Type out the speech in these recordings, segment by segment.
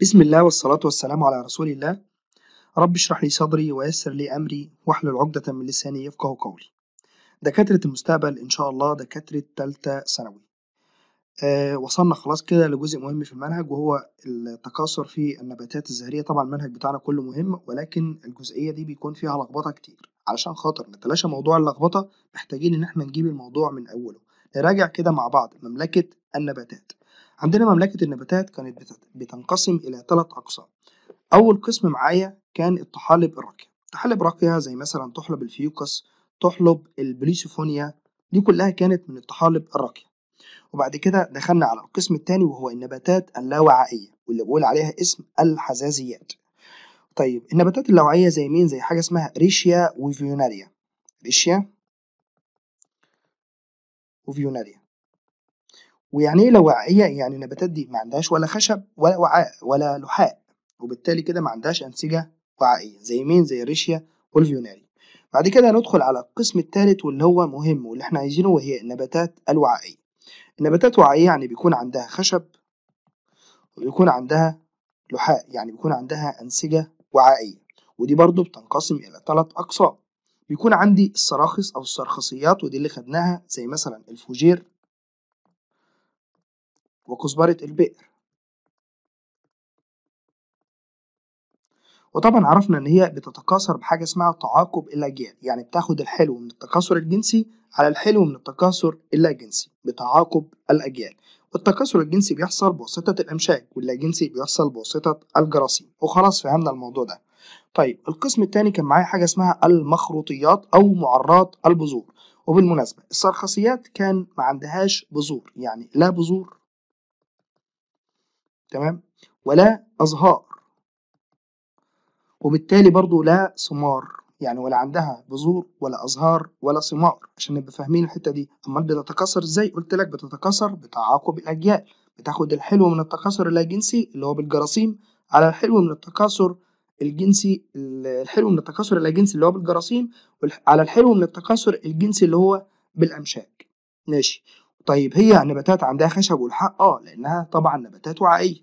بسم الله والصلاة والسلام على رسول الله رب اشرح لي صدري ويسر لي أمري واحلل عقدة من لساني يفقه قولي دكاترة المستقبل إن شاء الله دكاترة تالتة ثانوي آه وصلنا خلاص كده لجزء مهم في المنهج وهو التكاثر في النباتات الزهرية طبعا المنهج بتاعنا كله مهم ولكن الجزئية دي بيكون فيها لخبطة كتير علشان خاطر نتلاشى موضوع اللخبطة محتاجين إن احنا نجيب الموضوع من أوله نراجع كده مع بعض مملكة النباتات عندنا مملكة النباتات كانت بتنقسم إلى ثلاث أقسام أول قسم معايا كان الطحالب الراقية طحالب راقية زي مثلا طحلب الفيوكس طحلب البليسوفونيا دي كلها كانت من الطحالب الراقية وبعد كده دخلنا على القسم الثاني وهو النباتات اللاوعائية واللي بقول عليها اسم الحزازيات طيب النباتات اللاوعية زي مين زي حاجة اسمها ريشيا وفيوناريا ريشيا وفيوناريا ويعني ايه لوعيه يعني النباتات دي ما عندهاش ولا خشب ولا وعاء ولا لحاء وبالتالي كده ما عندهاش انسجه وعائيه زي مين زي الريشيا والفيوناري بعد كده ندخل على القسم الثالث واللي هو مهم واللي احنا عايزينه وهي النباتات الوعائيه النباتات وعائيه يعني بيكون عندها خشب وبيكون عندها لحاء يعني بيكون عندها انسجه وعائيه ودي برضو بتنقسم الى ثلاث اقسام بيكون عندي الصراخص او الصرخصيات ودي اللي خدناها زي مثلا الفوجير وكزبرة البئر وطبعا عرفنا ان هي بتتكاثر بحاجه اسمها تعاقب الاجيال يعني بتاخد الحلو من التكاثر الجنسي على الحلو من التكاثر اللاجنسي بتعاقب الاجيال والتكاثر الجنسي بيحصل بواسطه الامشاج واللاجنسي بيحصل بواسطه الجراثيم وخلاص فهمنا الموضوع ده طيب القسم الثاني كان معايا حاجه اسمها المخروطيات او معرات البذور وبالمناسبه الصرخصيات كان ما عندهاش بذور يعني لا بذور تمام ولا أزهار وبالتالي برضو لا ثمار يعني ولا عندها بذور ولا أزهار ولا ثمار عشان نبقى فاهمين الحتة دي أمال بتتكاثر إزاي قلت لك بتتكاثر بتعاقب الأجيال بتاخد الحلو من التكاثر اللاجنسي اللي هو بالجراثيم على الحلو من التكاثر الجنسي الحلو من التكاثر اللاجنسي اللي هو بالجراثيم على الحلو من التكاثر الجنسي اللي هو بالأمشاج ماشي طيب هي نباتات عندها خشب والحق اه لانها طبعا نباتات وعائيه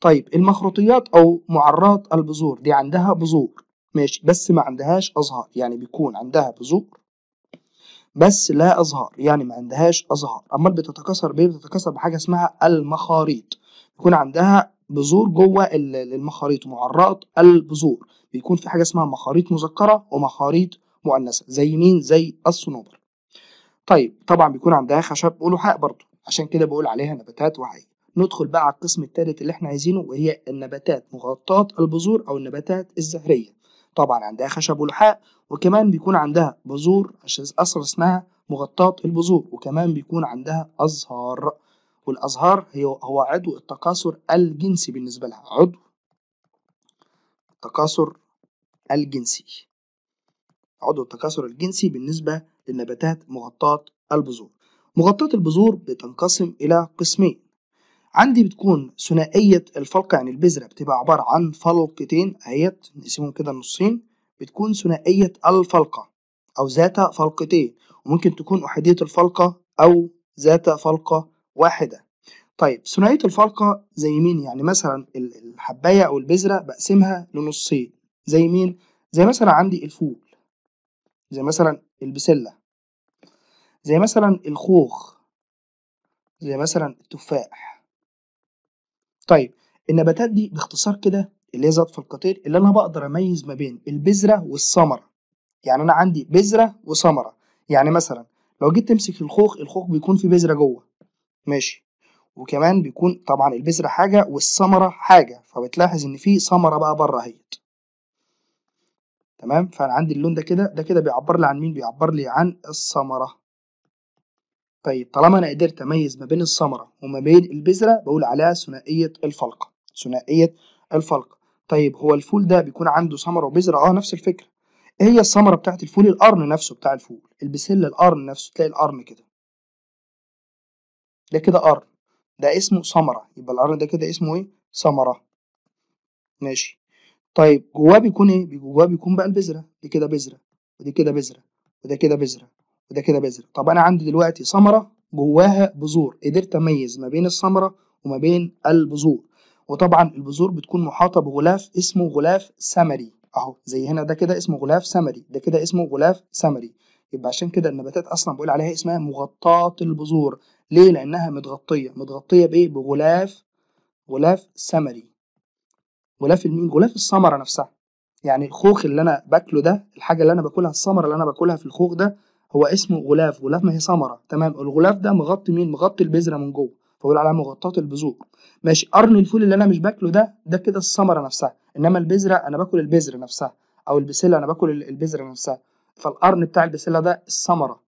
طيب المخروطيات او معرات البذور دي عندها بذور ماشي بس ما عندهاش ازهار يعني بيكون عندها بذور بس لا ازهار يعني ما عندهاش ازهار امال بتتكاثر بايه بتتكاثر بحاجه اسمها المخاريط بيكون عندها بذور جوه المخاريط معرات البذور بيكون في حاجه اسمها مخاريط مذكره ومخاريط مؤنثه زي مين زي الصنوبر طيب طبعا بيكون عندها خشب ولحاء برضه عشان كده بقول عليها نباتات وحية ندخل بقى على القسم الثالث اللي احنا عايزينه وهي النباتات مغطاة البذور او النباتات الزهرية طبعا عندها خشب ولحاء وكمان بيكون عندها بذور عشان اصلا اسمها مغطاة البذور وكمان بيكون عندها ازهار والازهار هي هو عضو التكاثر الجنسي بالنسبة لها عضو التكاثر الجنسي عضو التكاثر الجنسي بالنسبة للنباتات مغطاة البذور مغطاة البذور بتنقسم إلى قسمين عندي بتكون ثنائية الفلق يعني البذرة بتبقى عبارة عن فلقتين أهيت نقسمهم كده نصين بتكون ثنائية الفلقة أو ذات فلقتين وممكن تكون أحادية الفلقة أو ذات فلقة واحدة طيب ثنائية الفلقة زي مين يعني مثلا الحباية أو البذرة بقسمها لنصين زي مين زي مثلا عندي الفول زي مثلا البسلة زي مثلا الخوخ زي مثلا التفاح طيب النباتات دي باختصار كده اللي هي ذات القطير اللي انا بقدر اميز ما بين البذره والثمره يعني انا عندي بذره وثمره يعني مثلا لو جيت تمسك الخوخ الخوخ بيكون في بذره جوه ماشي وكمان بيكون طبعا البذره حاجه والثمره حاجه فبتلاحظ ان في ثمره بقى بره اهيت تمام فانا عندي اللون ده كده ده كده بيعبر لي عن مين بيعبر لي عن الثمره طيب طالما انا قدرت اميز ما بين الثمره وما بين البذره بقول عليها ثنائيه الفلقه ثنائيه الفلقه طيب هو الفول ده بيكون عنده ثمره وبذره اه نفس الفكره ايه هي الثمره بتاعت الفول القرن نفسه بتاع الفول البسله القرن نفسه تلاقي القرن كده ده كده قرن ده اسمه ثمره يبقى القرن ده كده اسمه ايه ثمره ماشي طيب جواه بيكون ايه؟ جواه بيكون بقى البذره دي كده بذره ودي كده بذره وده كده بذره وده كده بذره طب انا عندي دلوقتي ثمره جواها بذور قدرت اميز ما بين الثمره وما بين البذور وطبعا البذور بتكون محاطه بغلاف اسمه غلاف سمري اهو زي هنا ده كده اسمه غلاف سمري ده كده اسمه غلاف سمري يبقى عشان كده النباتات اصلا بقول عليها اسمها مغطاه البذور ليه لانها متغطيه متغطيه بايه بغلاف غلاف سمري غلاف المين غلاف الثمره نفسها يعني الخوخ اللي انا باكله ده الحاجه اللي انا باكلها الثمره اللي انا باكلها في الخوخ ده هو اسمه غلاف غلاف ما هي ثمره تمام الغلاف ده مغطي مين مغطي البذره من جوه فبقول عليها مغطاه البذور ماشي قرن الفول اللي انا مش باكله ده ده كده الثمره نفسها انما البذره انا باكل البذره نفسها او البسله انا باكل البذره نفسها فالقرن بتاع البسله ده الثمره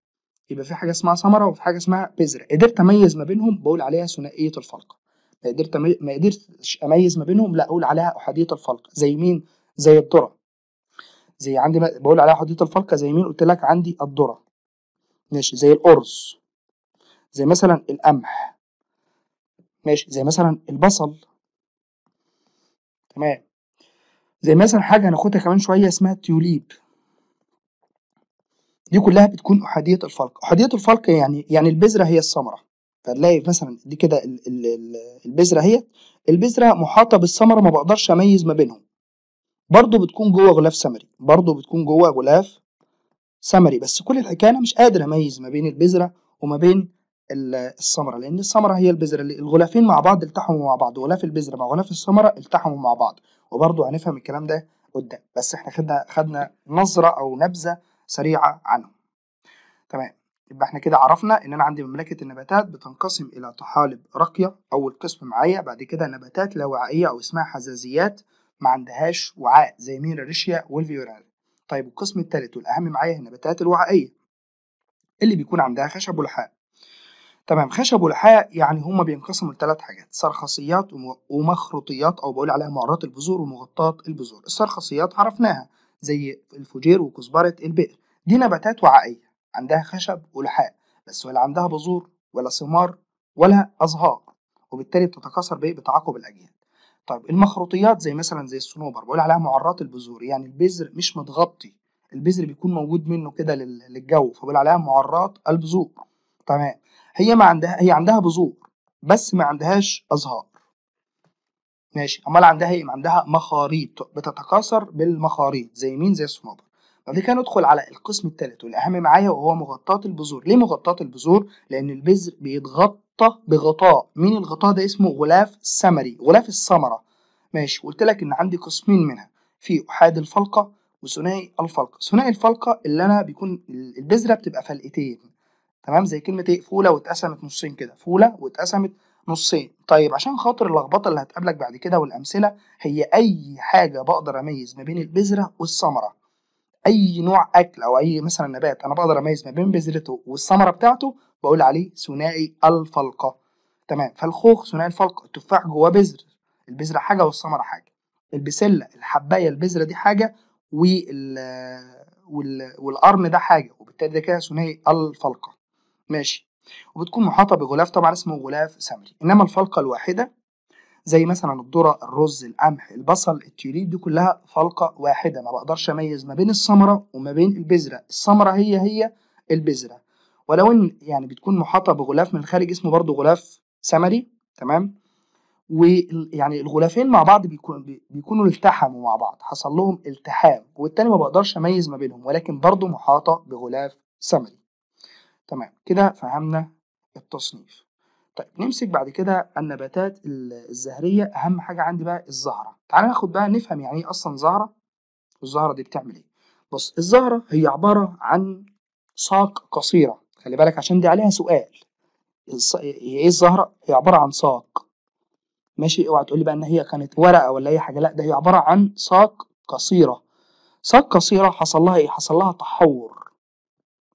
يبقى في حاجه اسمها ثمره وفي حاجه اسمها بذره قدرت اميز ما بينهم بقول عليها ثنائيه الفرق ما قدرت ما قدرتش اميز ما بينهم لا اقول عليها احاديه الفلق زي مين زي الذره زي عندي بقول عليها احاديه الفلق زي مين قلت لك عندي الذره ماشي زي الارز زي مثلا القمح ماشي زي مثلا البصل تمام زي مثلا حاجه هناخدها كمان شويه اسمها التيوليب دي كلها بتكون احاديه الفلق احاديه الفلق يعني يعني البذره هي الثمره فنلاقي مثلا دي كده البذره اهي البذره محاطه بالثمره ما بقدرش اميز ما بينهم برضه بتكون جوه غلاف سمري برضه بتكون جوه غلاف سمري بس كل الحكايه انا مش قادر اميز ما بين البذره وما بين الثمره لان الثمره هي البذره الغلافين مع بعض التحموا مع بعض غلاف البذره مع غلاف الثمره التحموا مع بعض وبرضه هنفهم الكلام ده قدام بس احنا خدنا خدنا نظره او نبذه سريعه عنه تمام يبقى احنا كده عرفنا ان انا عندي مملكه النباتات بتنقسم الى طحالب راقيه اول قسم معايا بعد كده نباتات لا وعائيه او اسمها حزازيات ما عندهاش وعاء زي ميراريشيا والفيورال طيب القسم الثالث والاهم معايا هي النباتات الوعائيه اللي بيكون عندها خشب ولحاء تمام خشب ولحاء يعني هما بينقسموا لثلاث حاجات صرخصيات ومخروطيات او بقول عليها مغرات البذور ومغطاة البذور الصرخصيات عرفناها زي الفجير وكزبرة البئر دي نباتات وعائية عندها خشب ولحاء بس ولا عندها بذور ولا ثمار ولا أزهار وبالتالي بتتكاثر بايه بتعاقب الأجيال طيب المخروطيات زي مثلا زي الصنوبر بقول عليها معرات البذور يعني البذر مش متغطي البذر بيكون موجود منه كده للجو فبقول عليها معرات البذور تمام هي ما عندها هي عندها بذور بس ما عندهاش ازهار ماشي امال عندها ايه عندها مخاريط بتتكاثر بالمخاريط زي مين زي الصنوبر بعد كده ندخل على القسم الثالث والاهم معايا وهو مغطاه البذور ليه مغطاه البذور لان البذر بيتغطى بغطاء مين الغطاء ده اسمه غلاف سمري غلاف الثمره ماشي قلت لك ان عندي قسمين منها في احاد الفلقه وثنائي الفلقه ثنائي الفلقه اللي انا بيكون البذره بتبقى فلقتين تمام زي كلمه ايه فوله واتقسمت نصين كده فوله واتقسمت نصين طيب عشان خاطر اللخبطه اللي هتقابلك بعد كده والامثله هي اي حاجه بقدر اميز ما بين البذره والثمره اي نوع اكل او اي مثلا نبات انا بقدر اميز ما بين بذرته والثمره بتاعته بقول عليه ثنائي الفلقه تمام فالخوخ ثنائي الفلقه التفاح جواه بذر البذره حاجه والثمره حاجه البسله الحبايه البذره دي حاجه وال والقرن ده حاجه وبالتالي ده كده ثنائي الفلقه ماشي وبتكون محاطه بغلاف طبعا اسمه غلاف سمري انما الفلقه الواحده زي مثلا الذره الرز القمح البصل التيوليب دي كلها فلقه واحده ما بقدرش اميز ما بين الثمره وما بين البذره الثمره هي هي البذره ولو ان يعني بتكون محاطه بغلاف من الخارج اسمه برضو غلاف ثمري تمام ويعني الغلافين مع بعض بيكون بيكونوا التحموا مع بعض حصل لهم التحام والتاني ما بقدرش اميز ما بينهم ولكن برضو محاطه بغلاف ثمري تمام كده فهمنا التصنيف طيب نمسك بعد كده النباتات الزهريه اهم حاجه عندي بقى الزهره تعال ناخد بقى نفهم يعني ايه اصلا زهره والزهره دي بتعمل ايه بص الزهره هي عباره عن ساق قصيره خلي بالك عشان دي عليها سؤال ايه الزهره هي عباره عن ساق ماشي اوعى تقول لي بقى ان هي كانت ورقه ولا اي حاجه لا ده هي عباره عن ساق قصيره ساق قصيره حصل لها ايه حصل لها تحور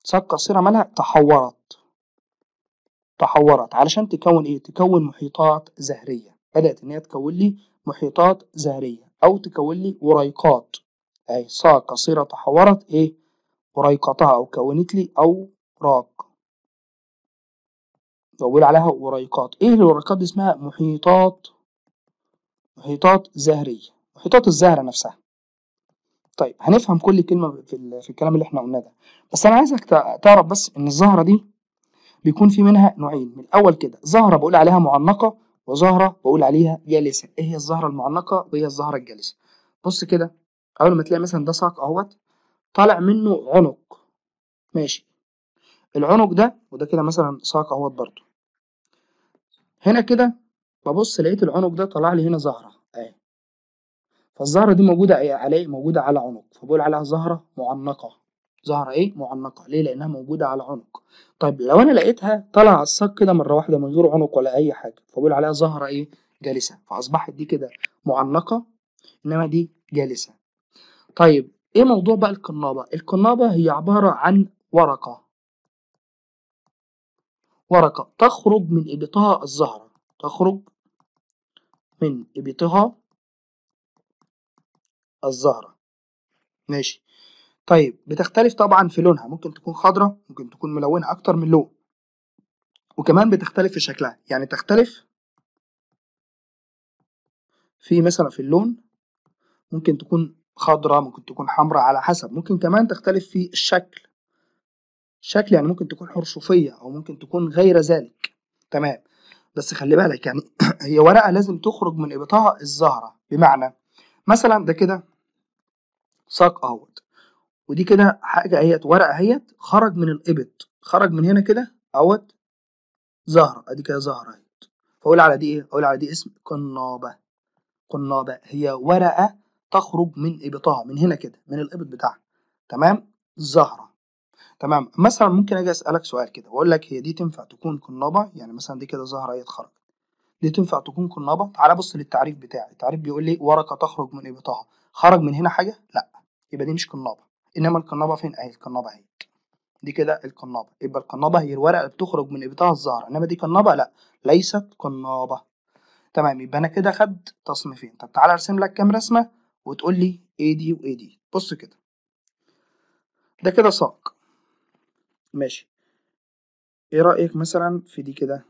ساق قصيره مالها تحورت تحورت علشان تكون ايه تكون محيطات زهريه بدات ان هي تكون لي محيطات زهريه او تكون لي وريقات اي ساق قصيره تحورت ايه وريقتها او كونت لي اوراق بقول عليها وريقات ايه الوريقات دي اسمها محيطات محيطات زهريه محيطات الزهره نفسها طيب هنفهم كل كلمه في الكلام اللي احنا قلناه ده بس انا عايزك تعرف بس ان الزهره دي بيكون في منها نوعين من الاول كده زهره بقول عليها معنقه وزهره بقول عليها جالسه ايه هي الزهره المعنقه وهي الزهره الجالسه بص كده اول ما تلاقي مثلا ده ساق اهوت طالع منه عنق ماشي العنق ده وده كده مثلا ساق اهوت برضه هنا كده ببص لقيت العنق ده طلع لي هنا زهره اهي فالزهره دي موجوده على ايه موجوده على عنق فبقول عليها زهره معنقه ظهر ايه معنقه ليه لانها موجوده على عنق طيب لو انا لقيتها طالعه على الساق كده مره واحده من غير عنق ولا اي حاجه فبقول عليها ظهر ايه جالسه فاصبحت دي كده معنقه انما دي جالسه طيب ايه موضوع بقى القنابه القنابه هي عباره عن ورقه ورقه تخرج من ابطها الزهره تخرج من ابطها الزهره ماشي طيب بتختلف طبعا في لونها ممكن تكون خضراء ممكن تكون ملونة أكتر من لون وكمان بتختلف في شكلها يعني تختلف في مثلا في اللون ممكن تكون خضراء ممكن تكون حمراء على حسب ممكن كمان تختلف في الشكل شكل يعني ممكن تكون حرشوفية أو ممكن تكون غير ذلك تمام بس خلي بالك يعني هي ورقة لازم تخرج من ابطاء الزهرة بمعنى مثلا ده كده ساق أهوت ودي كده حاجه اهيت ورقه اهيت خرج من الابط خرج من هنا كده اهوت زهره ادي كده زهره فاقول على دي ايه اقول على دي اسم قنابه قنابه هي ورقه تخرج من ابطها من هنا كده من الابط بتاعها تمام زهره تمام مثلا ممكن اجي اسالك سؤال كده واقول لك هي دي تنفع تكون قنابه يعني مثلا دي كده زهره اهي خرج دي تنفع تكون قنابه تعال بص للتعريف بتاعي التعريف بيقول لي ورقه تخرج من ابطها خرج من هنا حاجه لا يبقى دي مش قنابه انما القنابه فين اهي القنابه اهي دي كده القنابه يبقى القنابه هي الورقه اللي بتخرج من ابتها الزهره انما دي قنابه لا ليست قنابه تمام يبقى انا كده خد تصنيفين طب تعالى ارسم لك كام رسمه وتقول لي ايه دي وايه دي بص كده ده كده ساق ماشي ايه رايك مثلا في دي كده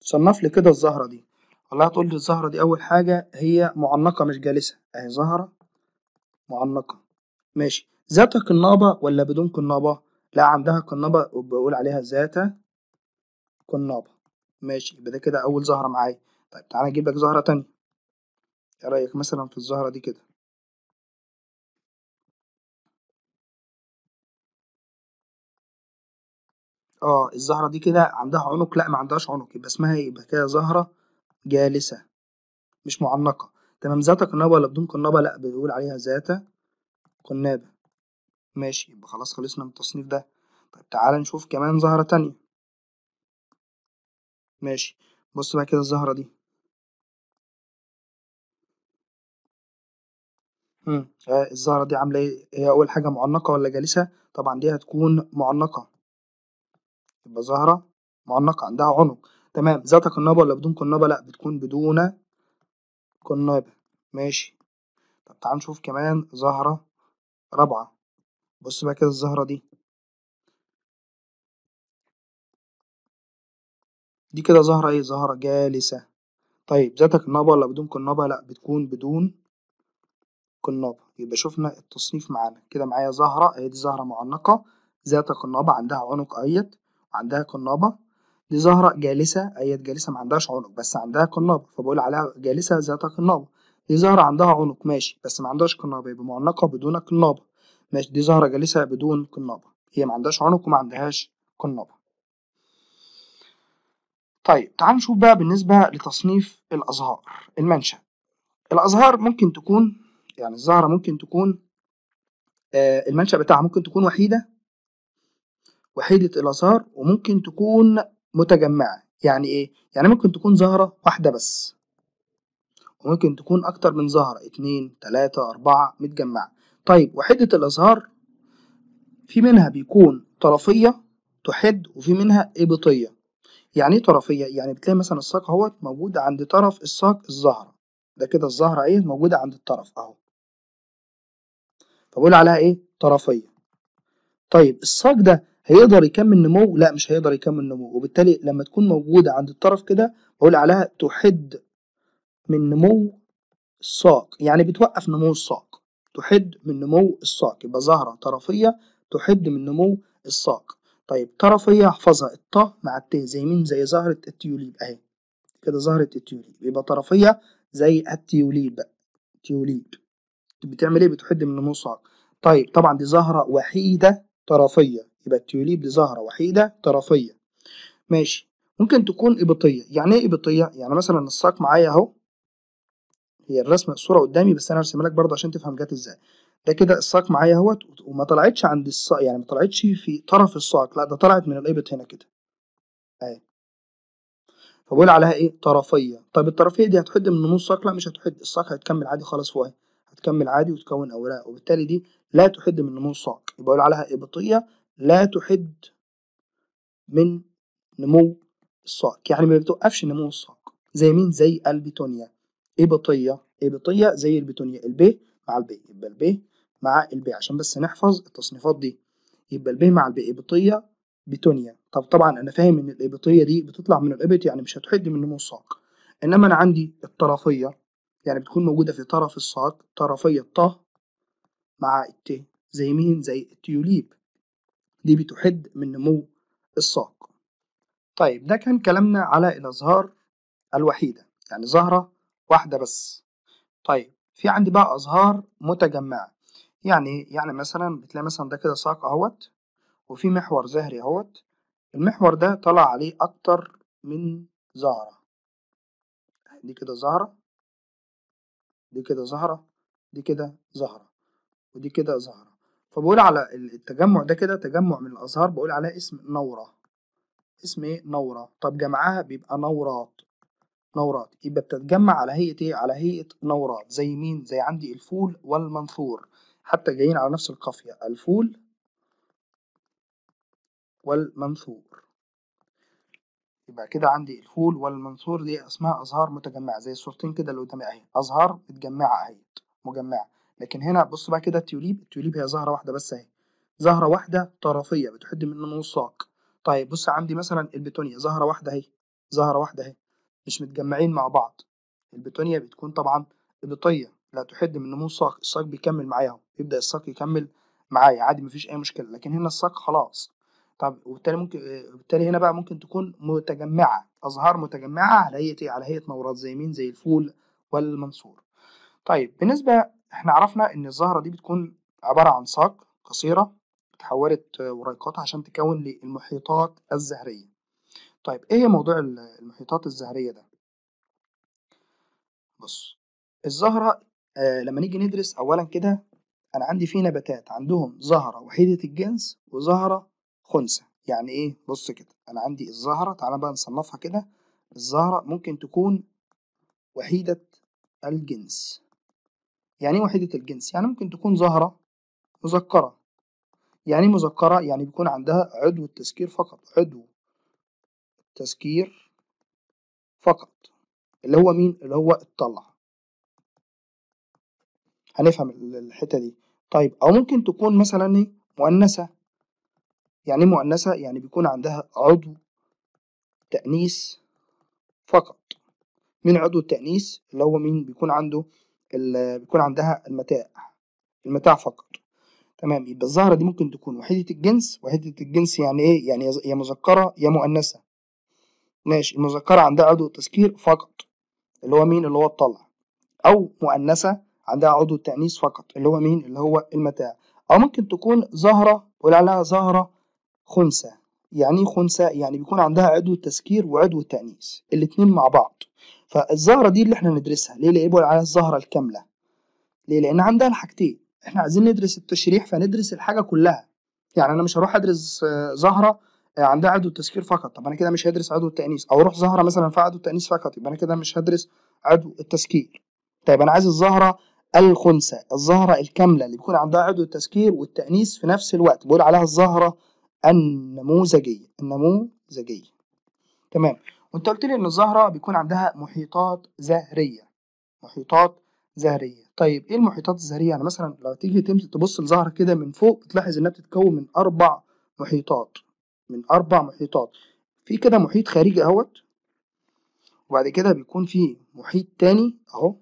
صنف لي كده الزهره دي والله هتقول لي الزهرة دي أول حاجة هي معنقة مش جالسة أهي زهرة معنقة ماشي ذات قنابة ولا بدون قنابة؟ لا عندها قنابة وبقول عليها ذات قنابة ماشي يبقى ده كده أول زهرة معايا طيب تعالى أجيب لك زهرة تانية إيه رأيك مثلا في الزهرة دي كده اه الزهرة دي كده عندها عنق لا ما عندهاش عنق يبقى اسمها إيه؟ يبقى كده زهرة جالسة مش معنقة تمام ذات قنابة ولا بدون قنابة لا بنقول عليها ذات قنابة ماشي يبقى خلاص خلصنا من التصنيف ده طيب تعالى نشوف كمان زهرة تانية ماشي بص بقى كده الزهرة دي مم. آه، الزهرة دي عاملة ايه هي أول حاجة معنقة ولا جالسة طبعا دي هتكون معنقة يبقى زهرة معنقة عندها عنق تمام ذات قنابة ولا بدون قنابة لأ بتكون بدون قنابة ماشي طب تعال نشوف كمان زهرة رابعة بص بقى كده الزهرة دي دي كده زهرة ايه زهرة جالسة طيب ذات قنابة ولا بدون قنابة لأ بتكون بدون قنابة يبقى شفنا التصنيف معانا كده معايا زهرة اهي دي زهرة معنقة ذات قنابة عندها عنق ايت عندها قنابة دي زهرة جالسة هي جالسة ما عندهاش عنق بس عندها قناب فبقول عليها جالسة ذات قناب دي زهرة عندها عنق ماشي بس ما عندهاش قنابل يبقى معنقة بدون قناب ماشي دي زهرة جالسة بدون قناب هي ما عندهاش عنق وما عندهاش قنابل طيب تعال نشوف بقى بالنسبة لتصنيف الأزهار المنشأ الأزهار ممكن تكون يعني الزهرة ممكن تكون آه، المنشأ بتاعها ممكن تكون وحيدة وحيدة الأزهار وممكن تكون متجمعة يعني ايه؟ يعني ممكن تكون زهرة واحدة بس وممكن تكون أكتر من زهرة اتنين تلاتة أربعة متجمعة طيب وحدة الأزهار في منها بيكون طرفية تحد وفي منها إبطية يعني ايه طرفية؟ يعني بتلاقي مثلا الساق اهوت موجود عند طرف الساق الزهرة ده كده الزهرة ايه موجودة عند الطرف اهو فبقول عليها ايه؟ طرفية طيب الساق ده هيقدر يكمل نمو لا مش هيقدر يكمل نمو وبالتالي لما تكون موجودة عند الطرف كده بقول عليها تحد من نمو الساق يعني بتوقف نمو الساق تحد من نمو الساق يبقى ظاهرة طرفية تحد من نمو الساق طيب طرفية احفظها الطا مع الت زي مين زي زهرة التيوليب اهي كده زهرة التيوليب يبقى طرفية زي التيوليب تيوليب بتعمل ايه بتحد من نمو الساق طيب طبعا دي زهرة وحيدة طرفية يبقى التيوليب دي زهرة وحيدة طرفية ماشي ممكن تكون إبطية يعني إيه إبطية؟ يعني مثلا الساق معايا أهو هي الرسمة الصورة قدامي بس أنا هرسمها لك برضه عشان تفهم جت إزاي ده كده الساق معايا اهوت وما طلعتش عند الساق يعني ما طلعتش في طرف الساق لا ده طلعت من الإبط هنا كده أهي فبقول عليها إيه؟ طرفية طب الطرفية دي هتحد من نص الساق؟ لا مش هتحد الساق هتكمل عادي خالص فوقها هتكمل عادي وتكون أوراق وبالتالي دي لا تحد من نمو الساق يبقى عليها إبطية لا تحد من نمو الساق يعني ما بتوقفش نمو الساق زي مين زي البيتونيا ايه بطيه ايه بطيه زي البيتونيا البي مع البي يبقى البي مع البي عشان بس نحفظ التصنيفات دي يبقى البي مع البي ابطيه بيتونيا طب طبعا انا فاهم ان الابطيه دي بتطلع من الابط يعني مش هتحد من نمو الساق انما انا عندي الطرفيه يعني بتكون موجوده في طرف الساق طرفيه الطه مع الت زي مين زي التيوليب دي بتحد من نمو الساق طيب ده كان كلامنا على الأزهار الوحيدة يعني زهرة واحدة بس طيب في عندي بقى أزهار متجمعة يعني يعني مثلا بتلاقي مثلا ده كده ساق اهوت وفي محور زهري اهوت المحور ده طلع عليه أكتر من زهرة يعني دي كده زهرة دي كده زهرة دي كده زهرة ودي كده زهرة فبقول على التجمع ده كده تجمع من الأزهار بقول عليه اسم نورة اسم ايه نورة طب جمعها بيبقى نورات نورات يبقى بتتجمع على هيئة ايه على هيئة نورات زي مين زي عندي الفول والمنثور حتى جايين على نفس القافية الفول والمنثور يبقى كده عندي الفول والمنثور دي اسمها ازهار متجمعة زي الصورتين كده اللي قدامي اهي ازهار متجمعة اهي مجمعة لكن هنا بص بقى كده التيوليب التيوليب هي زهره واحده بس اهي زهره واحده طرفيه بتحد من نمو الساق طيب بص عندي مثلا البتونيا زهره واحده اهي زهره واحده اهي مش متجمعين مع بعض البتونيا بتكون طبعا قبطيه لا تحد من نمو الساق الساق بيكمل معايا اهو يبدا الساق يكمل معايا عادي مفيش اي مشكله لكن هنا الساق خلاص طب وبالتالي ممكن وبالتالي هنا بقى ممكن تكون متجمعه ازهار متجمعه على هيئه إيه؟ على هيئه نورات زي مين زي الفول والمنصور طيب بالنسبه احنا عرفنا ان الزهرة دي بتكون عبارة عن ساق قصيرة اتحولت وريقات عشان تكون للمحيطات الزهرية طيب ايه موضوع المحيطات الزهرية ده بص الزهرة آه لما نيجي ندرس اولا كده انا عندي في نباتات عندهم زهرة وحيدة الجنس وزهرة خنثى يعني ايه بص كده انا عندي الزهرة تعالى بقى نصنفها كده الزهرة ممكن تكون وحيدة الجنس يعني ايه وحيدة الجنس؟ يعني ممكن تكون زهرة مذكرة يعني ايه مذكرة؟ يعني بيكون عندها عضو التذكير فقط عضو التذكير فقط اللي هو مين؟ اللي هو الطلع هنفهم الحتة دي طيب أو ممكن تكون مثلا ايه مؤنثة يعني إيه مؤنثة يعني بيكون عندها عضو تأنيث فقط من عضو التأنيث اللي هو مين بيكون عنده بيكون عندها المتاع المتاع فقط تمام يبقى الزهره دي ممكن تكون وحيده الجنس وحيده الجنس يعني ايه يعني يا مذكره يا مؤنثه ماشي المذكره عندها عضو تذكير فقط اللي هو مين اللي هو الطلع او مؤنثه عندها عضو تانيث فقط اللي هو مين اللي هو المتاع او ممكن تكون زهره ولا زهره خنثى يعني ايه خنثى يعني بيكون عندها عضو تذكير وعضو تانيث الاتنين مع بعض فالزهرة دي اللي احنا ندرسها ليه لقبوا عليها الزهرة الكاملة ليه لأن عندها الحاجتين احنا عايزين ندرس التشريح فندرس الحاجة كلها يعني أنا مش هروح أدرس آه، زهرة آه، عندها عدو التذكير فقط طب أنا كده مش هدرس عدو التأنيس أو أروح زهرة مثلا فيها عدو التأنيس فقط يبقى أنا كده مش هدرس عدو التذكير طيب أنا عايز الزهرة الخنثى الزهرة الكاملة اللي بيكون عندها عضو التذكير والتأنيس في نفس الوقت بقول عليها الزهرة النموذجية النموذجية تمام وانت قلت لي ان الزهره بيكون عندها محيطات زهريه محيطات زهريه طيب ايه المحيطات الزهريه يعني مثلا لو تيجي تبص لزهره كده من فوق تلاحظ انها بتتكون من اربع محيطات من اربع محيطات في كده محيط خارجي اهوت وبعد كده بيكون في محيط تاني اهو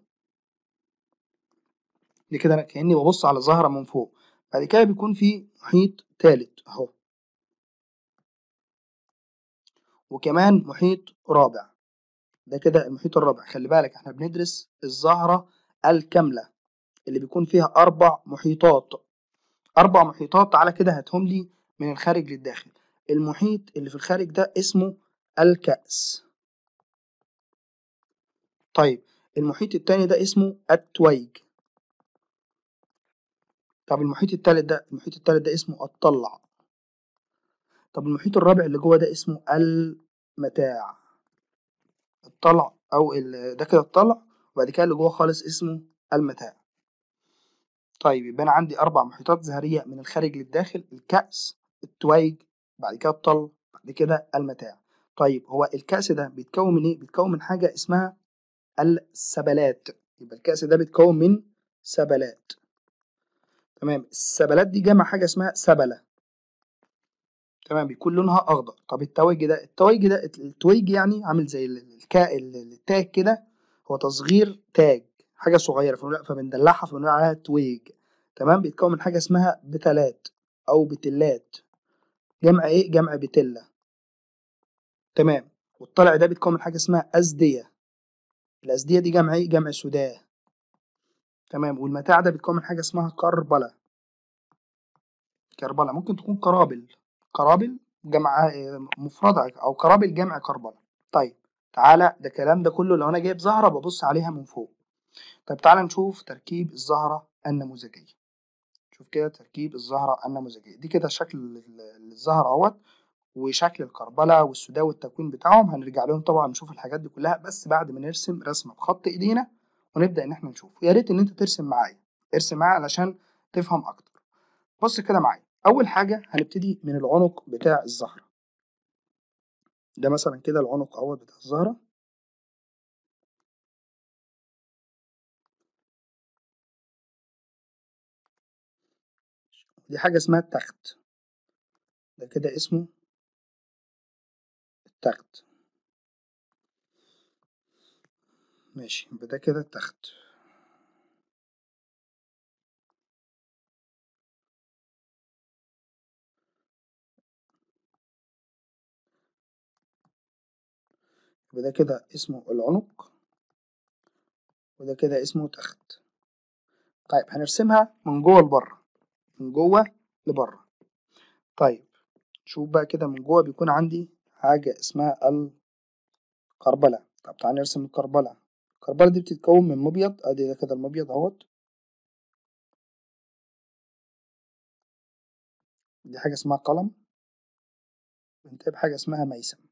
دي كده انا كاني ببص على الزهره من فوق بعد كده بيكون في محيط تالت اهو وكمان محيط رابع ده كده المحيط الرابع خلي بالك احنا بندرس الزهرة الكاملة اللي بيكون فيها أربع محيطات أربع محيطات تعالى كده هاتهم لي من الخارج للداخل المحيط اللي في الخارج ده اسمه الكأس طيب المحيط التاني ده اسمه التويج طب المحيط التالت ده المحيط التالت ده اسمه الطلع طب المحيط الرابع اللي جوه ده اسمه المتاع الطلع او ده كده الطلع وبعد كده اللي جوه خالص اسمه المتاع طيب يبقى انا عندي اربع محيطات زهريه من الخارج للداخل الكأس التويج بعد كده الطل بعد كده المتاع طيب هو الكأس ده بيتكون من ايه بيتكون من حاجه اسمها السبلات يبقى الكأس ده بيتكون من سبلات تمام السبلات دي جمع حاجه اسمها سبله تمام بيكون لونها اخضر طب التويج ده التويج ده التويج يعني عامل زي الكا التاج كده هو تصغير تاج حاجه صغيره فبندلعها فبنقول عليها تويج تمام بيتكون من حاجه اسمها بتلات او بتلات جمع ايه جمع بتله تمام والطلع ده بيتكون من حاجه اسمها ازديه الازديه دي جمع ايه جمع سداه تمام والمتاع ده بيتكون من حاجه اسمها كربله كربله ممكن تكون قرابل قرابل جمع آه، مفردة أو قرابل جمع كربلة طيب تعالى ده الكلام ده كله لو أنا جايب زهرة ببص عليها من فوق طيب تعالى نشوف تركيب الزهرة النموذجية شوف كده تركيب الزهرة النموذجية دي كده شكل الزهرة اهوت وشكل الكربلة والسوداء والتكوين بتاعهم هنرجع لهم طبعا نشوف الحاجات دي كلها بس بعد ما نرسم رسمة بخط ايدينا ونبدأ ان احنا نشوف يا ريت ان انت ترسم معايا ارسم معايا علشان تفهم اكتر بص كده معايا أول حاجة هنبتدي من العنق بتاع الزهرة ده مثلا كده العنق أول بتاع الزهرة دي حاجة اسمها التخت ده كده اسمه التخت ماشي يبقى ده كده التخت وده كده اسمه العنق وده كده اسمه تخت طيب هنرسمها من جوه لبره من جوه لبره طيب شوف بقى كده من جوه بيكون عندي حاجة اسمها القربلة طب تعالى نرسم القربلة القربلة دي بتتكون من مبيض ادي ده كده المبيض اهوت دي حاجة اسمها قلم بنتقب حاجة اسمها ميسم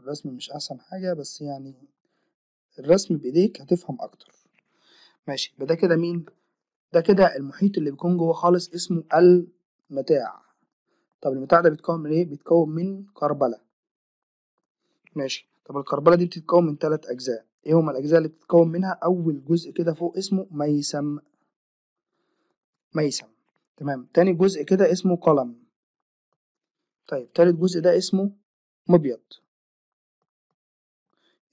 الرسم مش أحسن حاجة بس يعني الرسم بإيديك هتفهم أكتر ماشي يبقى ده كده مين؟ ده كده المحيط اللي بيكون جوه خالص اسمه المتاع طب المتاع ده بيتكون من ايه؟ بيتكون من كربلة ماشي طب الكربلة دي بتتكون من تلات أجزاء ايه هما الأجزاء اللي بتتكون منها؟ أول جزء كده فوق اسمه ميسم ميسم تمام تاني جزء كده اسمه قلم طيب تالت جزء ده اسمه مبيض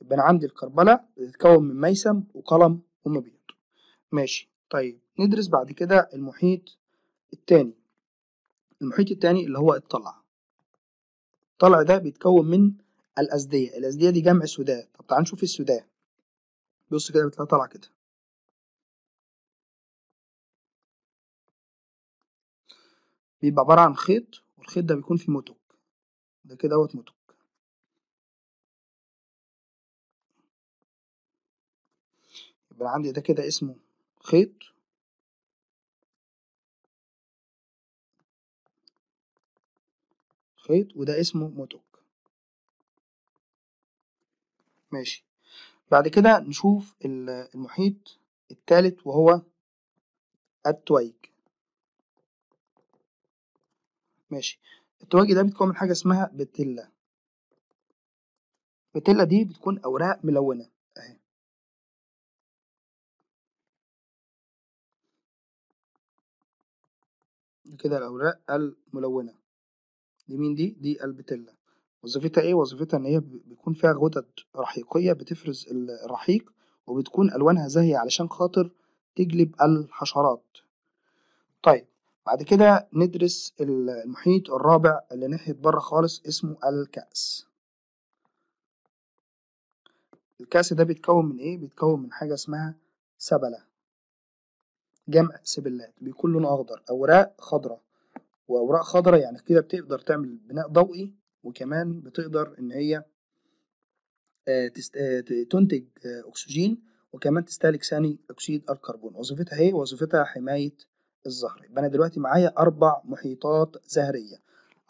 يبقى أنا عندي الكربلة بتتكون من ميسم وقلم ومبيض ماشي طيب ندرس بعد كده المحيط التاني المحيط التاني اللي هو الطلع الطلع ده بيتكون من الأزدية الأزدية دي جمع سداة طب تعال نشوف السداة بص كده بتلاقي طلع كده بيبقى عبارة عن خيط والخيط ده بيكون فيه متك ده كده اهوت متك يبقى عندي ده كده اسمه خيط خيط وده اسمه متوك ماشي بعد كده نشوف المحيط الثالث وهو التويج ماشي التويج ده بيتكون من حاجة اسمها بتلة بتلة دي بتكون أوراق ملونة كده الأوراق الملونة دي مين دي؟ دي البتلة وظيفتها إيه؟ وظيفتها إن هي بيكون فيها غدد رحيقية بتفرز الرحيق وبتكون ألوانها زاهية علشان خاطر تجلب الحشرات. طيب بعد كده ندرس المحيط الرابع اللي ناحية بره خالص اسمه الكأس. الكأس ده بيتكون من إيه؟ بيتكون من حاجة اسمها سبلة جمع سبلات بيكون لونه أخضر أوراق خضراء وأوراق خضراء يعني كده بتقدر تعمل بناء ضوئي وكمان بتقدر إن هي آه، آه، تنتج آه، أكسجين وكمان تستهلك ثاني أكسيد الكربون وظيفتها إيه؟ وظيفتها حماية الزهر يبقى أنا دلوقتي معايا أربع محيطات زهرية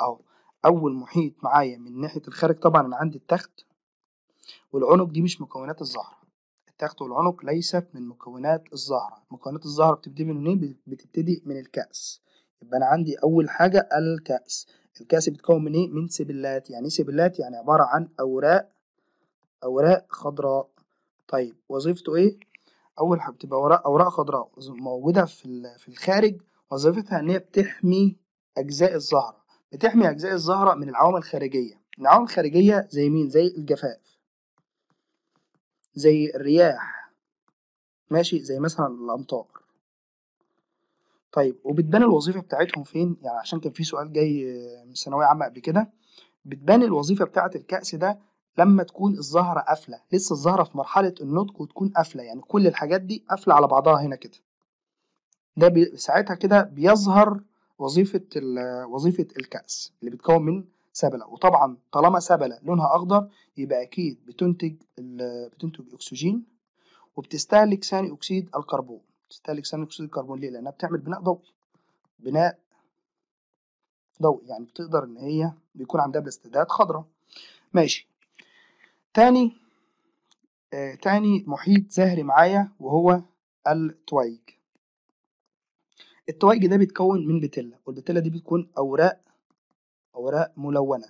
أهو أول محيط معايا من ناحية الخارج طبعا أنا عندي التخت والعنق دي مش مكونات الزهرة التخت والعنق ليست من مكونات الزهرة مكونات الزهرة بتبتدي من منين بتبتدي من الكأس يبقى أنا عندي أول حاجة الكأس الكأس بيتكون من إيه من سبلات يعني إيه سبلات يعني عبارة عن أوراق أوراق خضراء طيب وظيفته إيه أول حاجة بتبقى أوراق أوراق خضراء موجودة في في الخارج وظيفتها إن هي بتحمي أجزاء الزهرة بتحمي أجزاء الزهرة من العوامل الخارجية العوامل الخارجية زي مين زي الجفاف زي الرياح ماشي زي مثلا الأمطار طيب وبتبان الوظيفة بتاعتهم فين؟ يعني عشان كان في سؤال جاي آه، من ثانوية عامة قبل كده بتبان الوظيفة بتاعة الكأس ده لما تكون الزهرة قافلة لسه الزهرة في مرحلة النضج وتكون قافلة يعني كل الحاجات دي قافلة على بعضها هنا كده ده ساعتها كده بيظهر وظيفة وظيفة الكأس اللي بتكون من سبلة وطبعا طالما سبلة لونها أخضر يبقى أكيد بتنتج بتنتج أكسجين وبتستهلك ثاني أكسيد الكربون بتستهلك ثاني أكسيد الكربون ليه؟ لأنها بتعمل بناء ضوئي بناء ضوئي يعني بتقدر إن هي بيكون عندها بلاستيدات خضراء ماشي تاني آه تاني محيط زهري معايا وهو التويج التويج ده بيتكون من بتلة والبتلة دي بتكون أوراق أوراق ملونة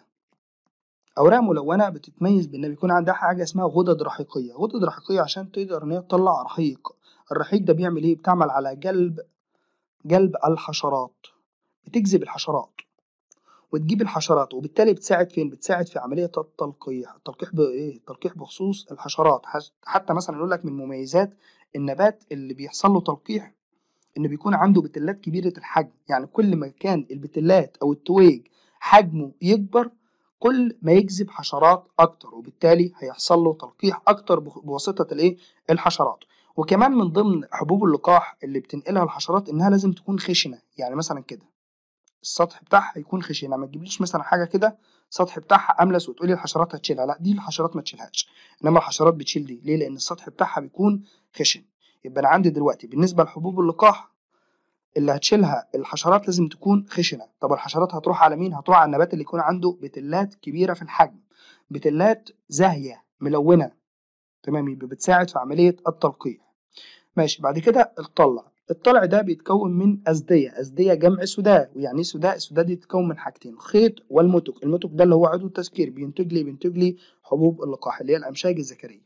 أوراق ملونة بتتميز بإن بيكون عندها حاجة اسمها غدد رحيقية غدد رحيقية عشان تقدر إن هي تطلع رحيق الرحيق ده بيعمل إيه؟ بتعمل على جلب جلب الحشرات بتجذب الحشرات وتجيب الحشرات وبالتالي بتساعد فين؟ بتساعد في عملية التلقيح، التلقيح بإيه؟ التلقيح بخصوص الحشرات، حتى مثلا يقول لك من مميزات النبات اللي بيحصل له تلقيح إن بيكون عنده بتلات كبيرة الحجم، يعني كل ما كان البتلات أو التويج حجمه يكبر كل ما يجذب حشرات اكتر وبالتالي هيحصل له تلقيح اكتر بواسطه الايه الحشرات وكمان من ضمن حبوب اللقاح اللي بتنقلها الحشرات انها لازم تكون خشنه يعني مثلا كده السطح بتاعها يكون خشنه ما تجيبليش مثلا حاجه كده السطح بتاعها املس وتقولي الحشرات هتشيلها لا دي الحشرات ما تشيلهاش انما الحشرات بتشيل دي ليه لان السطح بتاعها بيكون خشن يبقى انا عندي دلوقتي بالنسبه لحبوب اللقاح اللي هتشيلها الحشرات لازم تكون خشنه طب الحشرات هتروح على مين هتروح على النبات اللي يكون عنده بتلات كبيره في الحجم بتلات زاهيه ملونه تمام يبقى بتساعد في عمليه التلقيح ماشي بعد كده الطلع الطلع ده بيتكون من أزدية أزدية جمع سداء ويعني سداء السداء دي تتكون من حاجتين خيط والمتك المتك ده اللي هو عضو التذكير بينتج لي بينتج لي حبوب اللقاح اللي هي الأمشاج الذكرية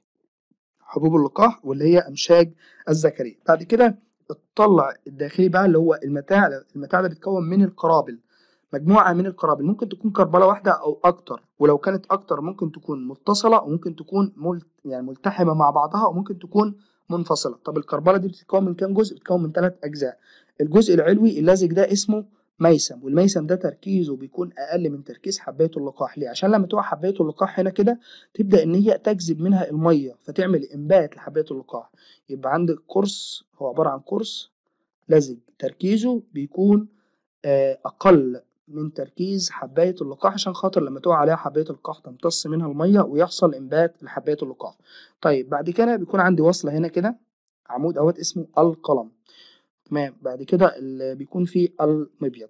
حبوب اللقاح واللي هي أمشاج الذكرية بعد كده الطلع الداخلي بقى اللي هو المتاع المتاع ده بيتكون من القرابل مجموعة من القرابل ممكن تكون كربلة واحدة أو أكتر ولو كانت أكتر ممكن تكون متصلة وممكن تكون ملت يعني ملتحمة مع بعضها وممكن تكون منفصلة طب الكربلة دي بتتكون من كام جزء؟ بتتكون من ثلاث أجزاء الجزء العلوي اللزج ده اسمه ميسم والميسم ده تركيزه بيكون اقل من تركيز حبايه اللقاح ليه عشان لما تقع حبايه اللقاح هنا كده تبدا ان هي تجذب منها الميه فتعمل انبات لحبايه اللقاح يبقى عندك قرص هو عباره عن قرص لزج تركيزه بيكون آه، اقل من تركيز حبايه اللقاح عشان خاطر لما تقع عليها حبايه اللقاح تمتص منها الميه ويحصل انبات لحبايه اللقاح طيب بعد كده بيكون عندي وصله هنا كده عمود اهوت اسمه القلم تمام بعد كده اللي بيكون فيه المبيض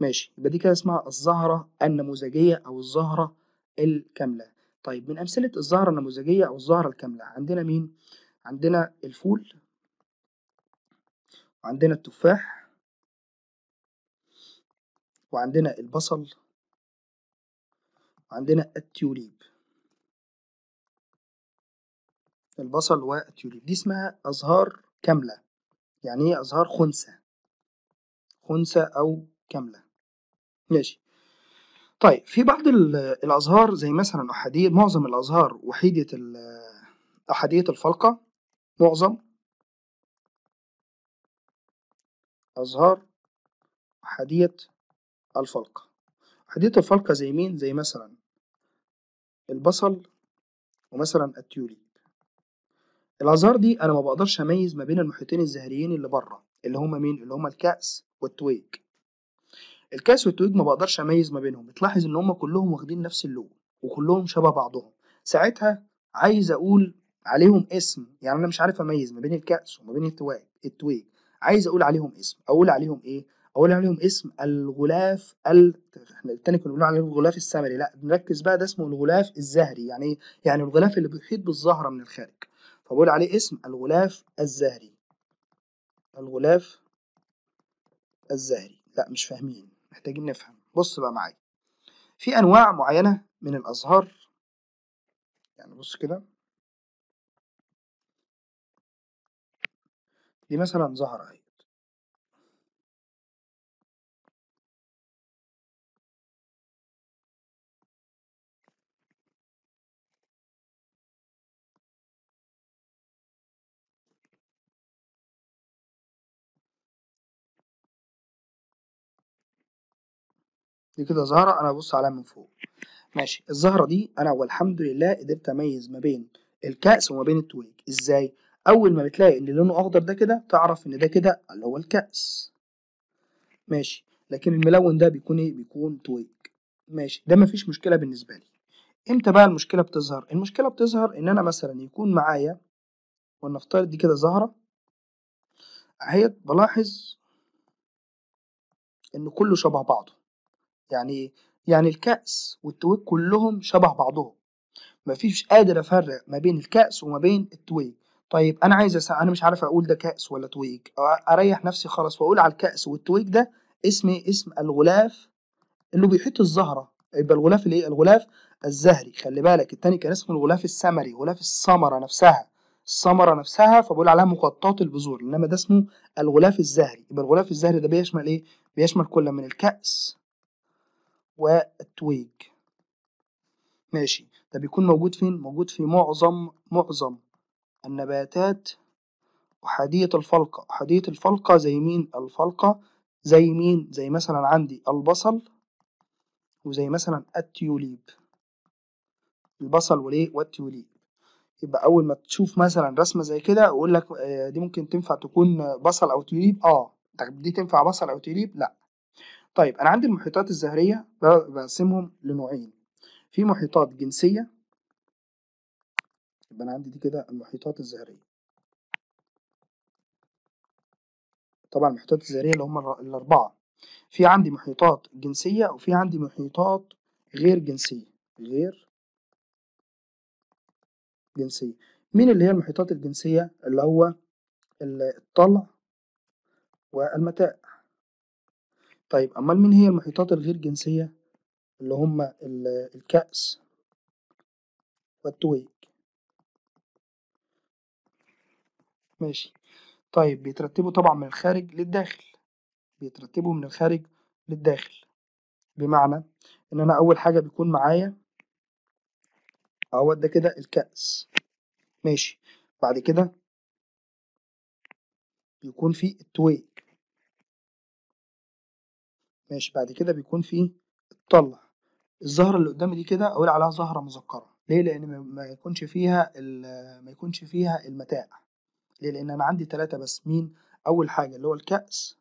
ماشي يبقى دي كده اسمها الزهرة النموذجية أو الزهرة الكاملة طيب من أمثلة الزهرة النموذجية أو الزهرة الكاملة عندنا مين؟ عندنا الفول وعندنا التفاح وعندنا البصل وعندنا التيوليب البصل والتيوليب دي اسمها أزهار كاملة يعني ايه أزهار خنثى خنثى أو كاملة ماشي طيب في بعض الأزهار زي مثلا أحادية معظم الأزهار وحيدة أحادية الفلقة معظم أزهار أحادية الفلقة أحادية الفلقة زي مين؟ زي مثلا البصل ومثلا التيولي الازهار دي انا ما بقدرش اميز ما بين المحيطين الزهريين اللي بره اللي هما مين اللي هما الكأس والتويج الكأس والتويج ما بقدرش اميز ما بينهم تلاحظ ان هما كلهم واخدين نفس اللون وكلهم شبه بعضهم ساعتها عايز اقول عليهم اسم يعني انا مش عارف اميز ما بين الكأس وما بين التويج التويج عايز اقول عليهم اسم اقول عليهم ايه اقول عليهم اسم الغلاف ال... احنا التاني كنا بنقول عليه الغلاف السمري لا نركز بقى ده اسمه الغلاف الزهري يعني ايه يعني الغلاف اللي بيحيط بالزهره من الخارج فبقول عليه اسم الغلاف الزهري الغلاف الزهري لا مش فاهمين محتاجين نفهم بص بقى معايا في انواع معينه من الازهار يعني بص كده دي مثلا زهره اهي دي كده زهرة أنا ببص عليها من فوق ماشي الزهرة دي أنا والحمد لله قدرت أميز ما بين الكأس وما بين التويج إزاي؟ أول ما بتلاقي اللي لونه أخضر ده كده تعرف إن ده كده اللي هو الكأس ماشي لكن الملون ده بيكون إيه؟ بيكون تويج ماشي ده مفيش مشكلة بالنسبة لي امتى بقى المشكلة بتظهر؟ المشكلة بتظهر إن أنا مثلا يكون معايا ولنفترض دي كده زهرة أهيت بلاحظ إن كله شبه بعضه يعني يعني الكأس والتويج كلهم شبه بعضهم مفيش قادر افرق ما بين الكأس وما بين التويج طيب انا عايز أسأل انا مش عارف اقول ده كأس ولا تويج اريح نفسي خالص واقول على الكأس والتويج ده اسم اسم الغلاف اللي بيحيط الزهرة يبقى الغلاف الايه الغلاف الزهري خلي بالك التاني كان اسمه الغلاف السمري غلاف الثمرة نفسها الثمرة نفسها فبقول عليها مغطاه البذور انما ده اسمه الغلاف الزهري يبقى الغلاف الزهري ده بيشمل ايه بيشمل كل من الكأس والتويج ماشي ده بيكون موجود فين موجود في معظم معظم النباتات أحادية الفلقة أحادية الفلقة زي مين الفلقة زي مين زي مثلا عندي البصل وزي مثلا التيوليب البصل وليه والتيوليب يبقى اول ما تشوف مثلا رسمه زي كده اقول لك آه، دي ممكن تنفع تكون بصل او تيوليب اه طب دي تنفع بصل او تيوليب لا طيب أنا عندي المحيطات الزهرية بقسمهم لنوعين في محيطات جنسية يبقى أنا عندي دي كده المحيطات الزهرية طبعا المحيطات الزهرية اللي هم الأربعة في عندي محيطات جنسية وفي عندي محيطات غير جنسية غير جنسية مين اللي هي المحيطات الجنسية اللي هو الطلع والمتاعب طيب أمال مين هي المحيطات الغير جنسية؟ اللي هما الكأس والتويج. ماشي طيب بيترتبوا طبعا من الخارج للداخل، بيترتبوا من الخارج للداخل بمعنى إن أنا أول حاجة بيكون معايا أهو ده كده الكأس ماشي بعد كده بيكون في التويج. ماشي بعد كده بيكون فيه طلع الزهرة اللي قدامي دي كده أقول عليها زهرة مذكرة ليه؟ لأن ما يكونش فيها ما يكونش فيها المتاع ليه؟ لأن أنا عندي تلاتة بس مين؟ أول حاجة اللي هو الكأس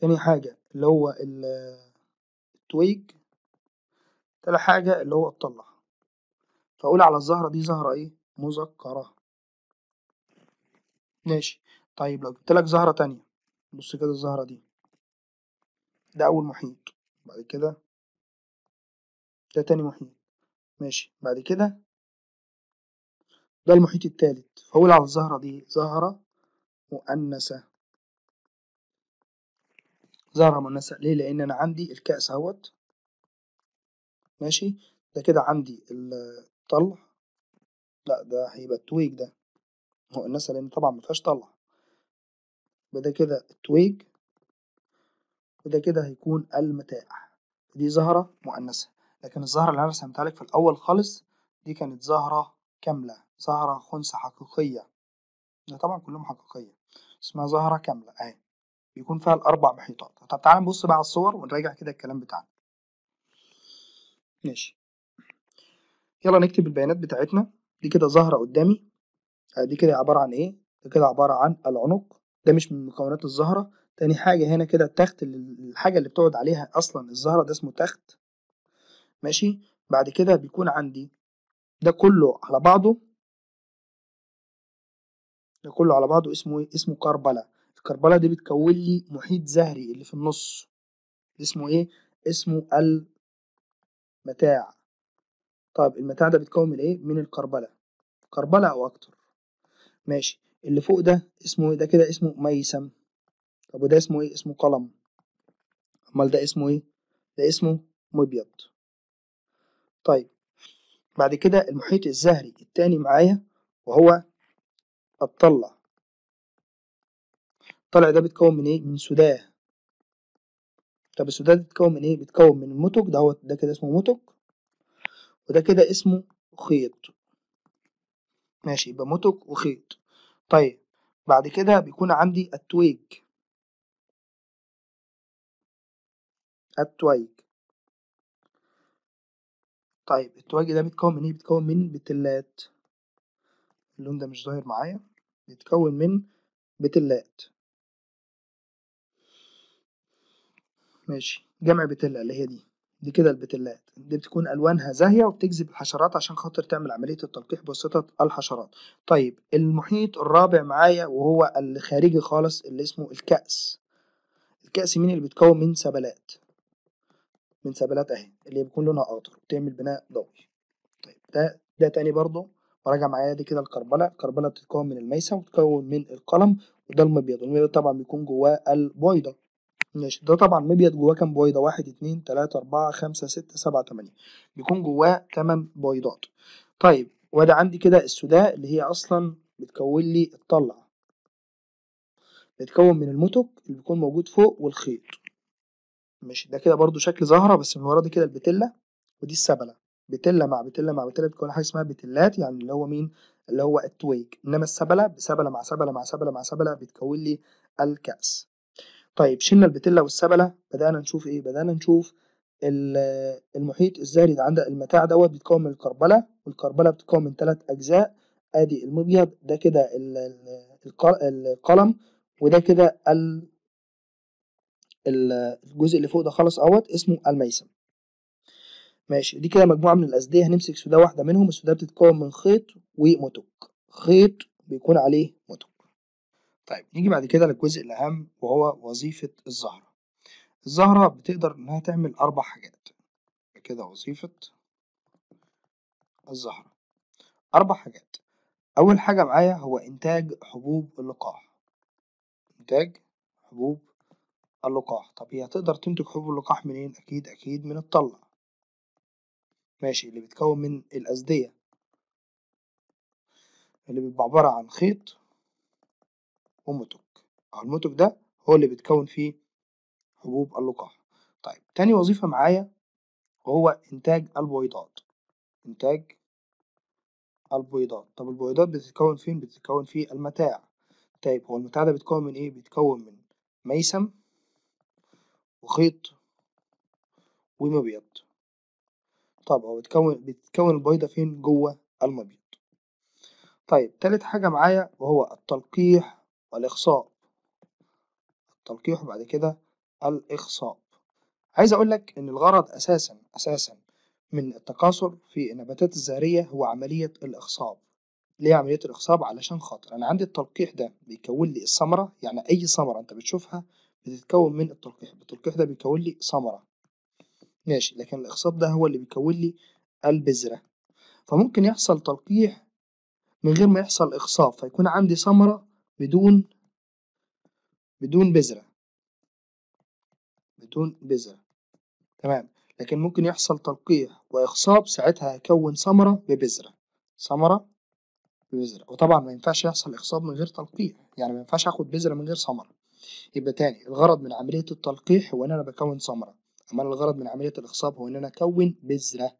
تاني حاجة اللي هو التويج تالت حاجة اللي هو الطلع فأقول على الزهرة دي زهرة إيه؟ مذكرة ماشي طيب لو جبتلك زهرة تانية بص كده الزهرة دي ده أول محيط بعد كده ده تاني محيط ماشي بعد كده ده المحيط التالت فأقول على الزهرة دي زهرة مؤنثة زهرة مؤنثة ليه؟ لأن أنا عندي الكأس اهوت ماشي ده كده عندي الطلع لا ده هيبقى التويج ده مؤنثة لأن طبعا مفيهاش طلع يبقى ده كده التويج وده كده هيكون المتاع دي زهرة مؤنثة لكن الزهرة اللي أنا رسمتها لك في الأول خالص دي كانت زهرة كاملة زهرة خنثى حقيقية ده طبعا كلهم حقيقية اسمها زهرة كاملة أهي بيكون فيها الأربع محيطات طب تعالى نبص بقى على الصور ونراجع كده الكلام بتاعنا ماشي يلا نكتب البيانات بتاعتنا دي كده زهرة قدامي آه، دي كده عبارة عن إيه؟ دي كده عبارة عن العنق ده مش من مكونات الزهرة تاني حاجة هنا كده التخت الحاجة اللي بتقعد عليها أصلا الزهرة ده اسمه تخت ماشي بعد كده بيكون عندي ده كله على بعضه ده كله على بعضه اسمه ايه؟ اسمه كربلة الكربلة دي بتكون لي محيط زهري اللي في النص اسمه ايه؟ اسمه المتاع طيب المتاع ده بيتكون من ايه؟ من الكربلة كربلة أو أكتر ماشي اللي فوق ده اسمه ايه ده كده اسمه ميسم طب وده اسمه ايه اسمه قلم امال ده اسمه ايه ده اسمه مبيض طيب بعد كده المحيط الزهري التاني معايا وهو الطلع الطلع ده بيتكون من ايه من سداه طب السداه بتتكون من ايه بتتكون من المتك ده هو ده كده اسمه متك وده كده اسمه خيط ماشي يبقى متك وخيط طيب بعد كده بيكون عندي التويج التويج طيب التويج ده بيتكون من ايه بيتكون من بتلات اللون ده مش ظاهر معايا بيتكون من بتلات ماشي جمع بتلة اللي هي دي دي كده البتلات دي بتكون الوانها زاهيه وبتجذب الحشرات عشان خاطر تعمل عمليه التلقيح بواسطه الحشرات طيب المحيط الرابع معايا وهو الخارجي خالص اللي اسمه الكأس الكأس مين اللي بيتكون من سبلات من سبلات اهي اللي بيكون لونها اخضر بتعمل بناء ضوئي طيب ده ده تاني برضه وراجع معايا دي كده الكربلة الكربلة بتتكون من الميسم وبتتكون من القلم وده المبيض المبيض طبعا بيكون جواه البويضة ماشي ده طبعا مبيض جواه كام بويضة واحد اتنين تلاتة أربعة خمسة ستة سبعة تمانية بيكون جواه تمن بويضات طيب وده عندي كده السوداء اللي هي أصلا بتكون لي الطلع بتكون من المتك اللي بيكون موجود فوق والخيط ماشي ده كده برضو شكل زهرة بس من ورا دي كده البتلة ودي السبلة بتلة مع بتلة مع بتلة بتكون حاجة اسمها بتلات يعني اللي هو مين اللي هو التويج إنما السبلة بسبلة مع سبلة مع سبلة مع سبلة بتكون لي الكأس طيب شلنا البتلة والسبلة بدأنا نشوف إيه بدأنا نشوف المحيط الزارد عند المتاع دوت بيتكون من الكربلة والكربلة بتكون من ثلاث أجزاء أدي المبيض ده كده القلم وده كده الجزء اللي فوق ده خالص اهوت اسمه الميسم ماشي دي كده مجموعه من الاسديه هنمسك سوده واحده منهم السوده بتتكون من خيط ومتك خيط بيكون عليه متك طيب نيجي بعد كده للجزء الاهم وهو وظيفه الزهره الزهره بتقدر انها تعمل اربع حاجات كده وظيفه الزهره اربع حاجات اول حاجه معايا هو انتاج حبوب اللقاح انتاج حبوب اللقاح طب هي هتقدر تنتج حبوب اللقاح منين أكيد أكيد من الطلع ماشي اللي بيتكون من الأزدية اللي بيبقى عبارة عن خيط ومتك أو المتك ده هو اللي بيتكون فيه حبوب اللقاح طيب تاني وظيفة معايا وهو إنتاج البويضات إنتاج البويضات طب البويضات بتتكون فين بتتكون في المتاع طيب هو المتاع ده بيتكون من إيه بيتكون من ميسم وخيط ومبيض طبعا بتكون بتكون البيضة فين جوه المبيض طيب تالت حاجة معايا وهو التلقيح والإخصاب التلقيح وبعد كده الإخصاب عايز أقول لك إن الغرض أساسا أساسا من التكاثر في النباتات الزهرية هو عملية الإخصاب ليه عملية الإخصاب علشان خاطر أنا عندي التلقيح ده بيكون لي الثمرة يعني أي ثمرة أنت بتشوفها بتتكون من التلقيح التلقيح ده بيكون لي ثمرة ماشي لكن الإخصاب ده هو اللي بيكون لي البذرة فممكن يحصل تلقيح من غير ما يحصل إخصاب فيكون عندي ثمرة بدون بدون بذرة بدون بذرة تمام لكن ممكن يحصل تلقيح وإخصاب ساعتها هكون ثمرة ببذرة ثمرة ببذرة وطبعا ما ينفعش يحصل إخصاب من غير تلقيح يعني ما ينفعش آخد بذرة من غير ثمرة يبقى تاني الغرض من عملية التلقيح هو إن أنا بكون ثمرة أما الغرض من عملية الإخصاب هو إن أنا أكون بذرة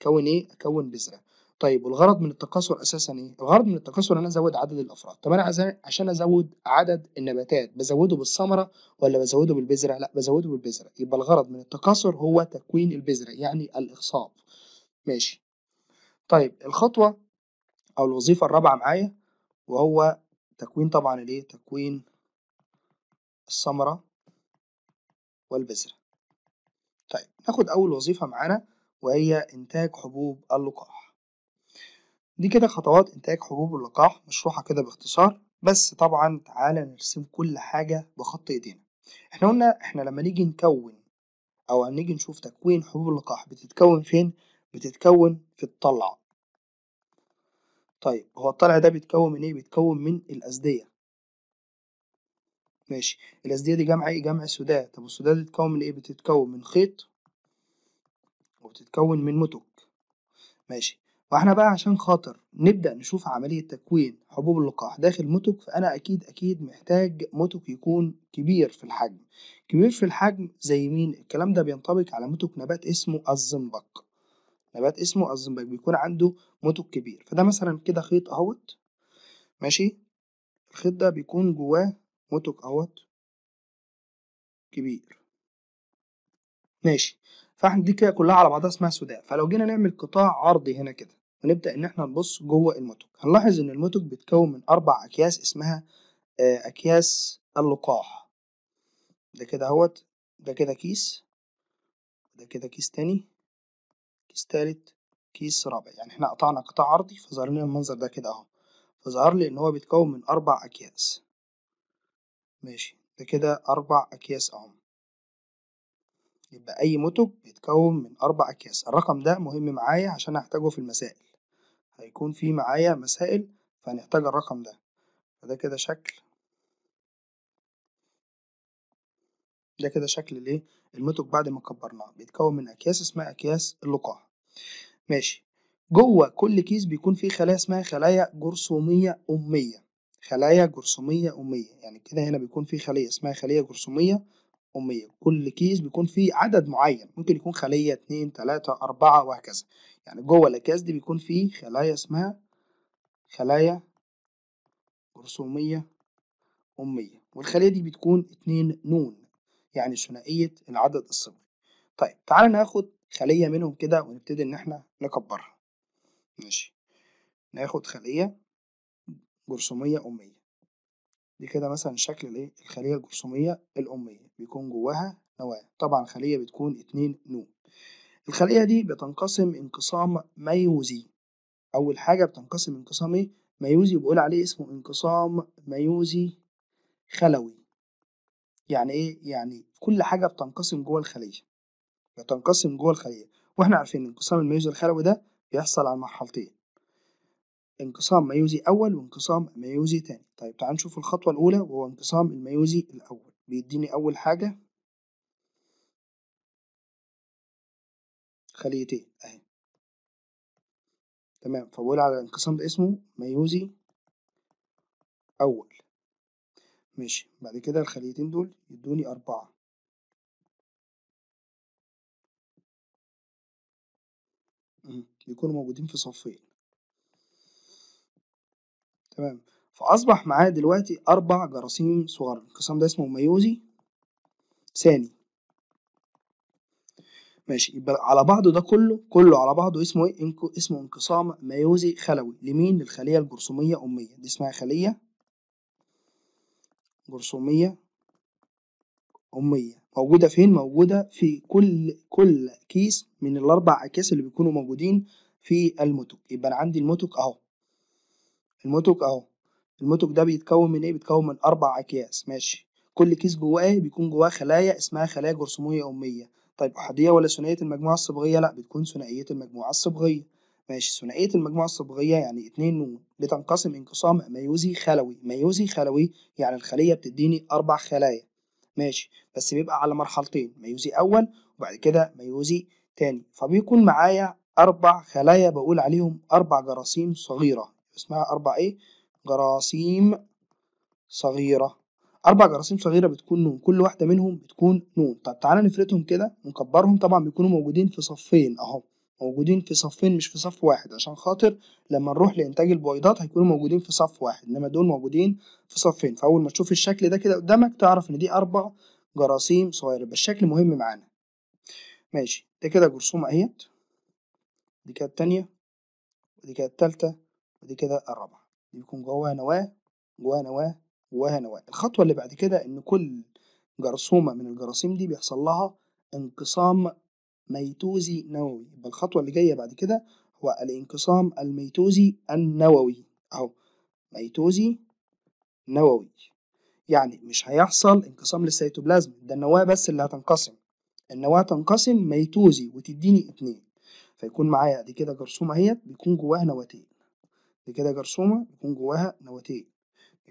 أكون إيه؟ أكون بذرة طيب والغرض من التكاثر أساسا إيه؟ الغرض من التكاثر إن أنا أزود عدد الأفراد طب أنا عشان أزود عدد النباتات بزوده بالثمرة ولا بزوده بالبذرة؟ لا بزوده بالبذرة يبقى الغرض من التكاثر هو تكوين البذرة يعني الإخصاب ماشي طيب الخطوة أو الوظيفة الرابعة معايا وهو تكوين طبعا الإيه؟ تكوين الثمره والبذرة طيب ناخد أول وظيفة معانا وهي إنتاج حبوب اللقاح دي كده خطوات إنتاج حبوب اللقاح مشروحة كده باختصار بس طبعا تعالى نرسم كل حاجة بخط إيدينا احنا قلنا احنا لما نيجي نكون أو هنيجي نشوف تكوين حبوب اللقاح بتتكون فين؟ بتتكون في الطلع طيب هو الطلع ده بيتكون من إيه؟ بيتكون من الاسديه ماشي الأسدية دي جمع إيه؟ جمع سداد طب السداد تتكون من إيه؟ بتتكون من خيط وبتتكون من متك ماشي واحنا بقى عشان خاطر نبدأ نشوف عملية تكوين حبوب اللقاح داخل متك فأنا أكيد أكيد محتاج متك يكون كبير في الحجم كبير في الحجم زي مين؟ الكلام ده بينطبق على متك نبات اسمه الزنبق نبات اسمه الزنبق بيكون عنده متك كبير فده مثلا كده خيط أهوت ماشي الخيط ده بيكون جواه متك اهوت كبير ماشي فاحنا دي كده كلها على بعضها اسمها سوداء فلو جينا نعمل قطاع عرضي هنا كده ونبدا ان احنا نبص جوه المتك هنلاحظ ان المتك بيتكون من اربع اكياس اسمها آه، اكياس اللقاح ده كده اهوت ده كده كيس ده كده كيس تاني كيس تالت كيس رابع يعني احنا قطعنا قطاع عرضي فظهر لنا المنظر ده كده اهو فظهر لي ان هو بيتكون من اربع اكياس ماشي ده كده أربع أكياس أهم يبقى أي متج بيتكون من أربع أكياس الرقم ده مهم معايا عشان أحتاجه في المسائل هيكون في معايا مسائل فهنحتاج الرقم ده فده كده شكل ده كده شكل الإيه المتج بعد ما كبرناه بيتكون من أكياس اسمها أكياس اللقاح ماشي جوه كل كيس بيكون فيه خلايا اسمها خلايا جرثومية أمية خلايا جرثومية أمية يعني كده هنا بيكون في خلية اسمها خلية جرثومية أمية كل كيس بيكون فيه عدد معين ممكن يكون خلية اتنين تلاتة أربعة وهكذا يعني جوه الأكياس دي بيكون فيه خلايا اسمها خلايا جرثومية أمية والخلية دي بتكون اتنين نون يعني ثنائية العدد الصفري طيب تعالى ناخد خلية منهم كده ونبتدي إن احنا نكبرها ماشي ناخد خلية جرثومية أمية دي كده مثلا شكل الايه الخلية الجرثومية الأمية بيكون جواها نواة طبعا خلية بتكون اتنين نون الخلية دي بتنقسم انقسام ميوزي أول حاجة بتنقسم انقسام ايه ميوزي بيقول عليه اسمه انقسام ميوزي خلوي يعني ايه يعني كل حاجة بتنقسم جوه الخلية بتنقسم جوه الخلية واحنا عارفين انقسام الميوزي الخلوي ده بيحصل على مرحلتين انقسام ميوزي أول وانقسام ميوزي تاني طيب تعال نشوف الخطوة الأولى وهو انقسام الميوزي الأول بيديني أول حاجة خليتين أهي تمام فبقول على الانقسام ده اسمه ميوزي أول ماشي بعد كده الخليتين دول يدوني أربعة يكونوا موجودين في صفين تمام فأصبح معاه دلوقتي أربع جراثيم صغار القسم ده اسمه ميوزي ثاني ماشي يبقى على بعضه ده كله كله على بعضه اسمه ايه اسمه انقسام ميوزي خلوي لمين للخليه الجرثوميه اميه دي اسمها خليه جرثوميه اميه موجوده فين موجوده في كل كل كيس من الاربع اكياس اللي بيكونوا موجودين في الموتوك يبقى انا عندي الموتوك اهو المتوك اهو المتوك ده بيتكون من ايه بيتكون من اربع اكياس ماشي كل كيس جواه ايه بيكون جواه خلايا اسمها خلايا جرثوميه اميه طيب احاديه ولا ثنائيه المجموعه الصبغيه لا بتكون ثنائيه المجموعه الصبغيه ماشي ثنائيه المجموعه الصبغيه يعني اتنين نون بتنقسم انقسام ميوزي خلوي ميوزي خلوي يعني الخليه بتديني اربع خلايا ماشي بس بيبقى على مرحلتين ميوزي اول وبعد كده ميوزي تاني فبيكون معايا اربع خلايا بقول عليهم اربع جراثيم صغيره اسمها 4 ايه جراثيم صغيرة أربع جراثيم صغيرة بتكون نون كل واحدة منهم بتكون نون طب تعالى نفردهم كده ونكبرهم طبعا بيكونوا موجودين في صفين أهو موجودين في صفين مش في صف واحد عشان خاطر لما نروح لإنتاج البويضات هيكونوا موجودين في صف واحد إنما دول موجودين في صفين فأول ما تشوف الشكل ده كده قدامك تعرف إن دي أربع جراثيم صغيرة يبقى الشكل مهم معانا ماشي ده كده جرثومة أهيت دي كده التانية ودي كده التالتة ودي كده الرابعه دي بيكون جواها نواه جواها نواه جواها نواه الخطوه اللي بعد كده ان كل جرثومه من الجراثيم دي بيحصل لها انقسام ميتوزي نووي يبقى الخطوه اللي جايه بعد كده هو الانقسام الميتوزي النووي اهو ميتوزي نووي يعني مش هيحصل انقسام للسيتوبلازم ده النواه بس اللي هتنقسم النواه تنقسم ميتوزي وتديني اتنين فيكون معايا دي كده جرثومه اهيت بيكون جواها نواتين دي كده جرثومة بيكون جواها نواتين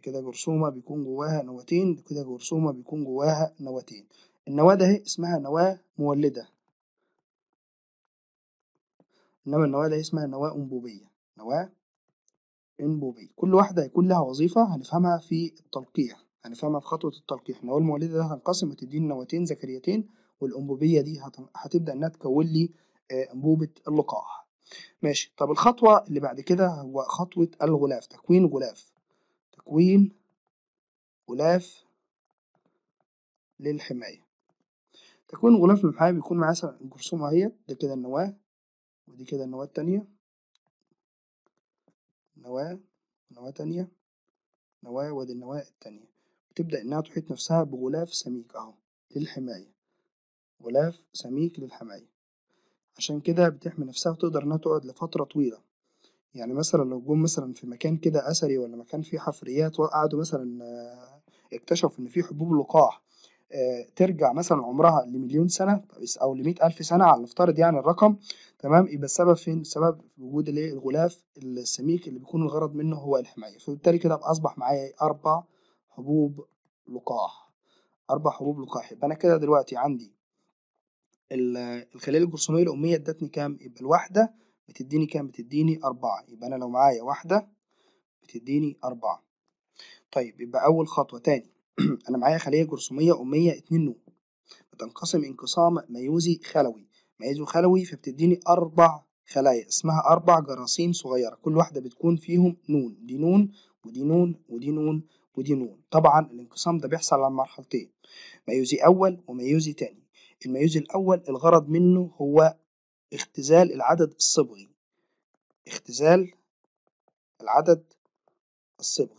كده جرثومة بيكون جواها نواتين كده جرثومة بيكون جواها نواتين النواة ده اسمها نواة مولدة إنما النواة ده اسمها نواة أنبوبية نواة أنبوبية كل واحدة هيكون لها وظيفة هنفهمها في التلقيح هنفهمها في خطوة التلقيح النواة المولدة ده هتنقسم وتديني نواتين ذكريتين والأنبوبية دي هتبدأ إنها تكون لي آه، أنبوبة اللقاح ماشي طب الخطوة اللي بعد كده هو خطوة الغلاف تكوين غلاف تكوين غلاف للحماية تكوين غلاف للحماية بيكون معاه الجرثومة اهي ده كده النواة ودي كده النواة التانية نواة نواة تانية نواة وادي النواة التانية بتبدأ إنها تحيط نفسها بغلاف سميك أهو للحماية غلاف سميك للحماية عشان كده بتحمي نفسها وتقدر إنها تقعد لفترة طويلة يعني مثلا لو جم مثلا في مكان كده أثري ولا مكان فيه حفريات وقعدوا مثلا آه، اكتشفوا إن فيه حبوب لقاح آه، ترجع مثلا عمرها لمليون سنة أو لمئة ألف سنة على نفترض يعني الرقم تمام يبقى السبب فين؟ السبب في وجود الغلاف السميك اللي بيكون الغرض منه هو الحماية فبالتالي كده أصبح معايا أربع حبوب لقاح أربع حبوب لقاح يبقى أنا كده دلوقتي عندي الخلية الجرثومية الأمية ادتني كام؟ يبقى الواحدة بتديني كام؟ بتديني أربعة يبقى أنا لو معايا واحدة بتديني أربعة طيب يبقى أول خطوة تاني أنا معايا خلية جرثومية أمية اتنين نوع بتنقسم انقسام ميوزي خلوي ميوزي خلوي فبتديني أربع خلايا اسمها أربع جراثيم صغيرة كل واحدة بتكون فيهم نون دي نون ودي نون ودي نون ودي نون طبعا الانقسام ده بيحصل على مرحلتين ميوزي أول وميوزي تاني الميوزي الأول الغرض منه هو اختزال العدد الصبغي اختزال العدد الصبغي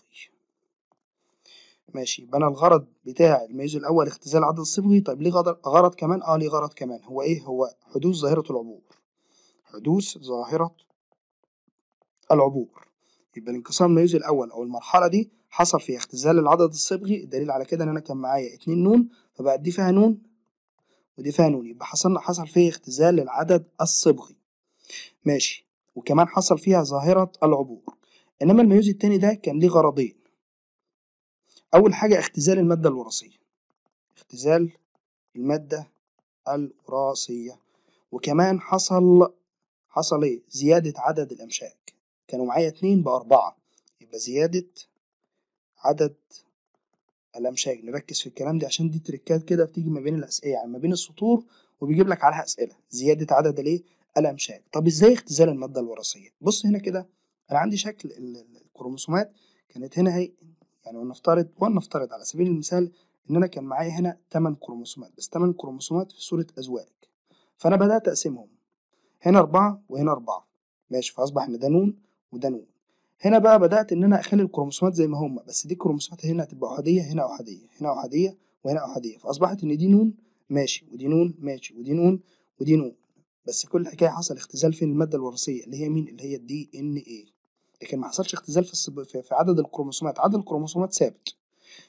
ماشي يبقى انا الغرض بتاع الميز الاول اختزال العدد الصبغي طيب ليه غرض كمان اه ليه غرض كمان هو ايه هو حدوث ظاهره العبور حدوث ظاهره العبور يبقى الانقسام الميز الاول او المرحله دي حصل فيها اختزال العدد الصبغي الدليل على كده ان انا كان معايا اتنين نون فبقى دي فيها نون فيها نون يبقى حصل حصل فيه اختزال للعدد الصبغي ماشي وكمان حصل فيها ظاهرة العبور إنما الميوز التاني ده كان ليه غرضين أول حاجة اختزال المادة الوراثية اختزال المادة الوراثية وكمان حصل حصل ايه زيادة عدد الأمشاك كانوا معايا اتنين بأربعة يبقى زيادة عدد لا مش نركز في الكلام ده عشان دي تريكات كده بتيجي ما بين الاسئله يعني ما بين السطور وبيجيب لك عليها اسئله زياده عدد الايه الامشاج طب ازاي اختزال الماده الوراثيه بص هنا كده انا عندي شكل الكروموسومات كانت هنا هي يعني ونفترض ونفترض على سبيل المثال ان انا كان معايا هنا 8 كروموسومات بس 8 كروموسومات في صوره ازواج فانا بدات اقسمهم هنا أربعة وهنا أربعة ماشي فأصبح إن ده نون وده نون هنا بقى بدات ان انا اخلي الكروموسومات زي ما هم بس دي الكروموسومات هنا هتبقى احاديه هنا احاديه هنا احاديه وهنا احاديه فاصبحت ان دي نون ماشي ودي نون ماشي ودي نون ودي نون بس كل الحكايه حصل اختزال في الماده الوراثيه اللي هي مين اللي هي الدي ان ايه لكن ما حصلش اختزال في في عدد الكروموسومات عدد الكروموسومات ثابت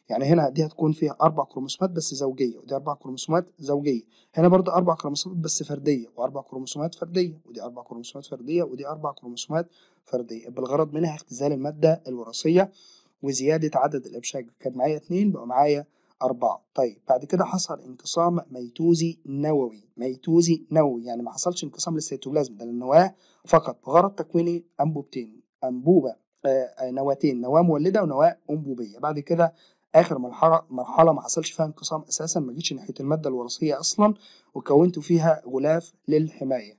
يعني هنا دي هتكون فيها اربع كروموسومات بس زوجيه ودي اربع كروموسومات زوجيه هنا برضو اربع كروموسومات بس فرديه واربع كروموسومات فرديه ودي اربع كروموسومات فرديه ودي اربع كروموسومات فرديه بالغرض منها اختزال الماده الوراثيه وزياده عدد الابشاج كان معايا اثنين بقى معايا أربعة طيب بعد كده حصل انقسام ميتوزي نووي ميتوزي نووي يعني ما حصلش انقسام للسيتوبلازم ده للنواة فقط بغرض تكوين أنبوبتين أنبوبة آه،, آه نواتين نواة مولدة ونواة أنبوبية بعد كده اخر مرحله مرحله ما حصلش فيها انقسام اساسا ما جيتش ناحيه الماده الوراثيه اصلا وكونت فيها غلاف للحمايه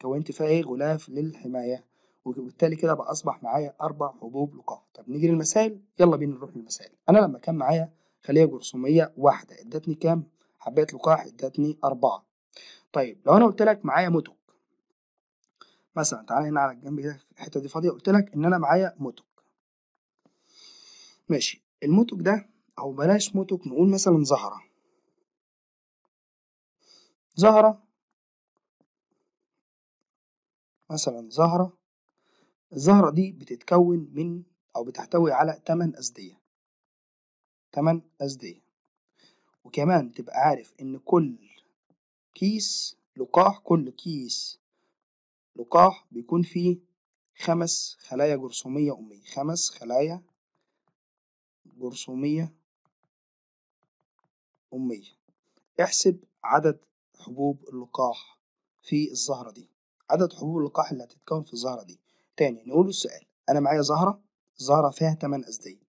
كونت فيها ايه غلاف للحمايه وبالتالي كده بقى اصبح معايا اربع حبوب لقاح طب نيجي للمسائل يلا بينا نروح للمسائل انا لما كان معايا خليه جرثوميه واحده ادتني كام حبات لقاح ادتني اربعه طيب لو انا قلت لك معايا متك مثلا تعالى هنا على الجنب كده الحته دي فاضيه قلت لك ان انا معايا متك ماشي المتك ده أو بلاش متوك نقول مثلا زهرة زهرة مثلا زهرة الزهرة دي بتتكون من أو بتحتوي على تمن أزدية تمن أزدية وكمان تبقى عارف إن كل كيس لقاح كل كيس لقاح بيكون فيه خمس خلايا جرثومية أمية خمس خلايا جرثومية أمية احسب عدد حبوب اللقاح في الزهرة دي عدد حبوب اللقاح اللي هتتكون في الزهرة دي تاني نقول السؤال أنا معايا زهرة زهرة فيها 8 أزدية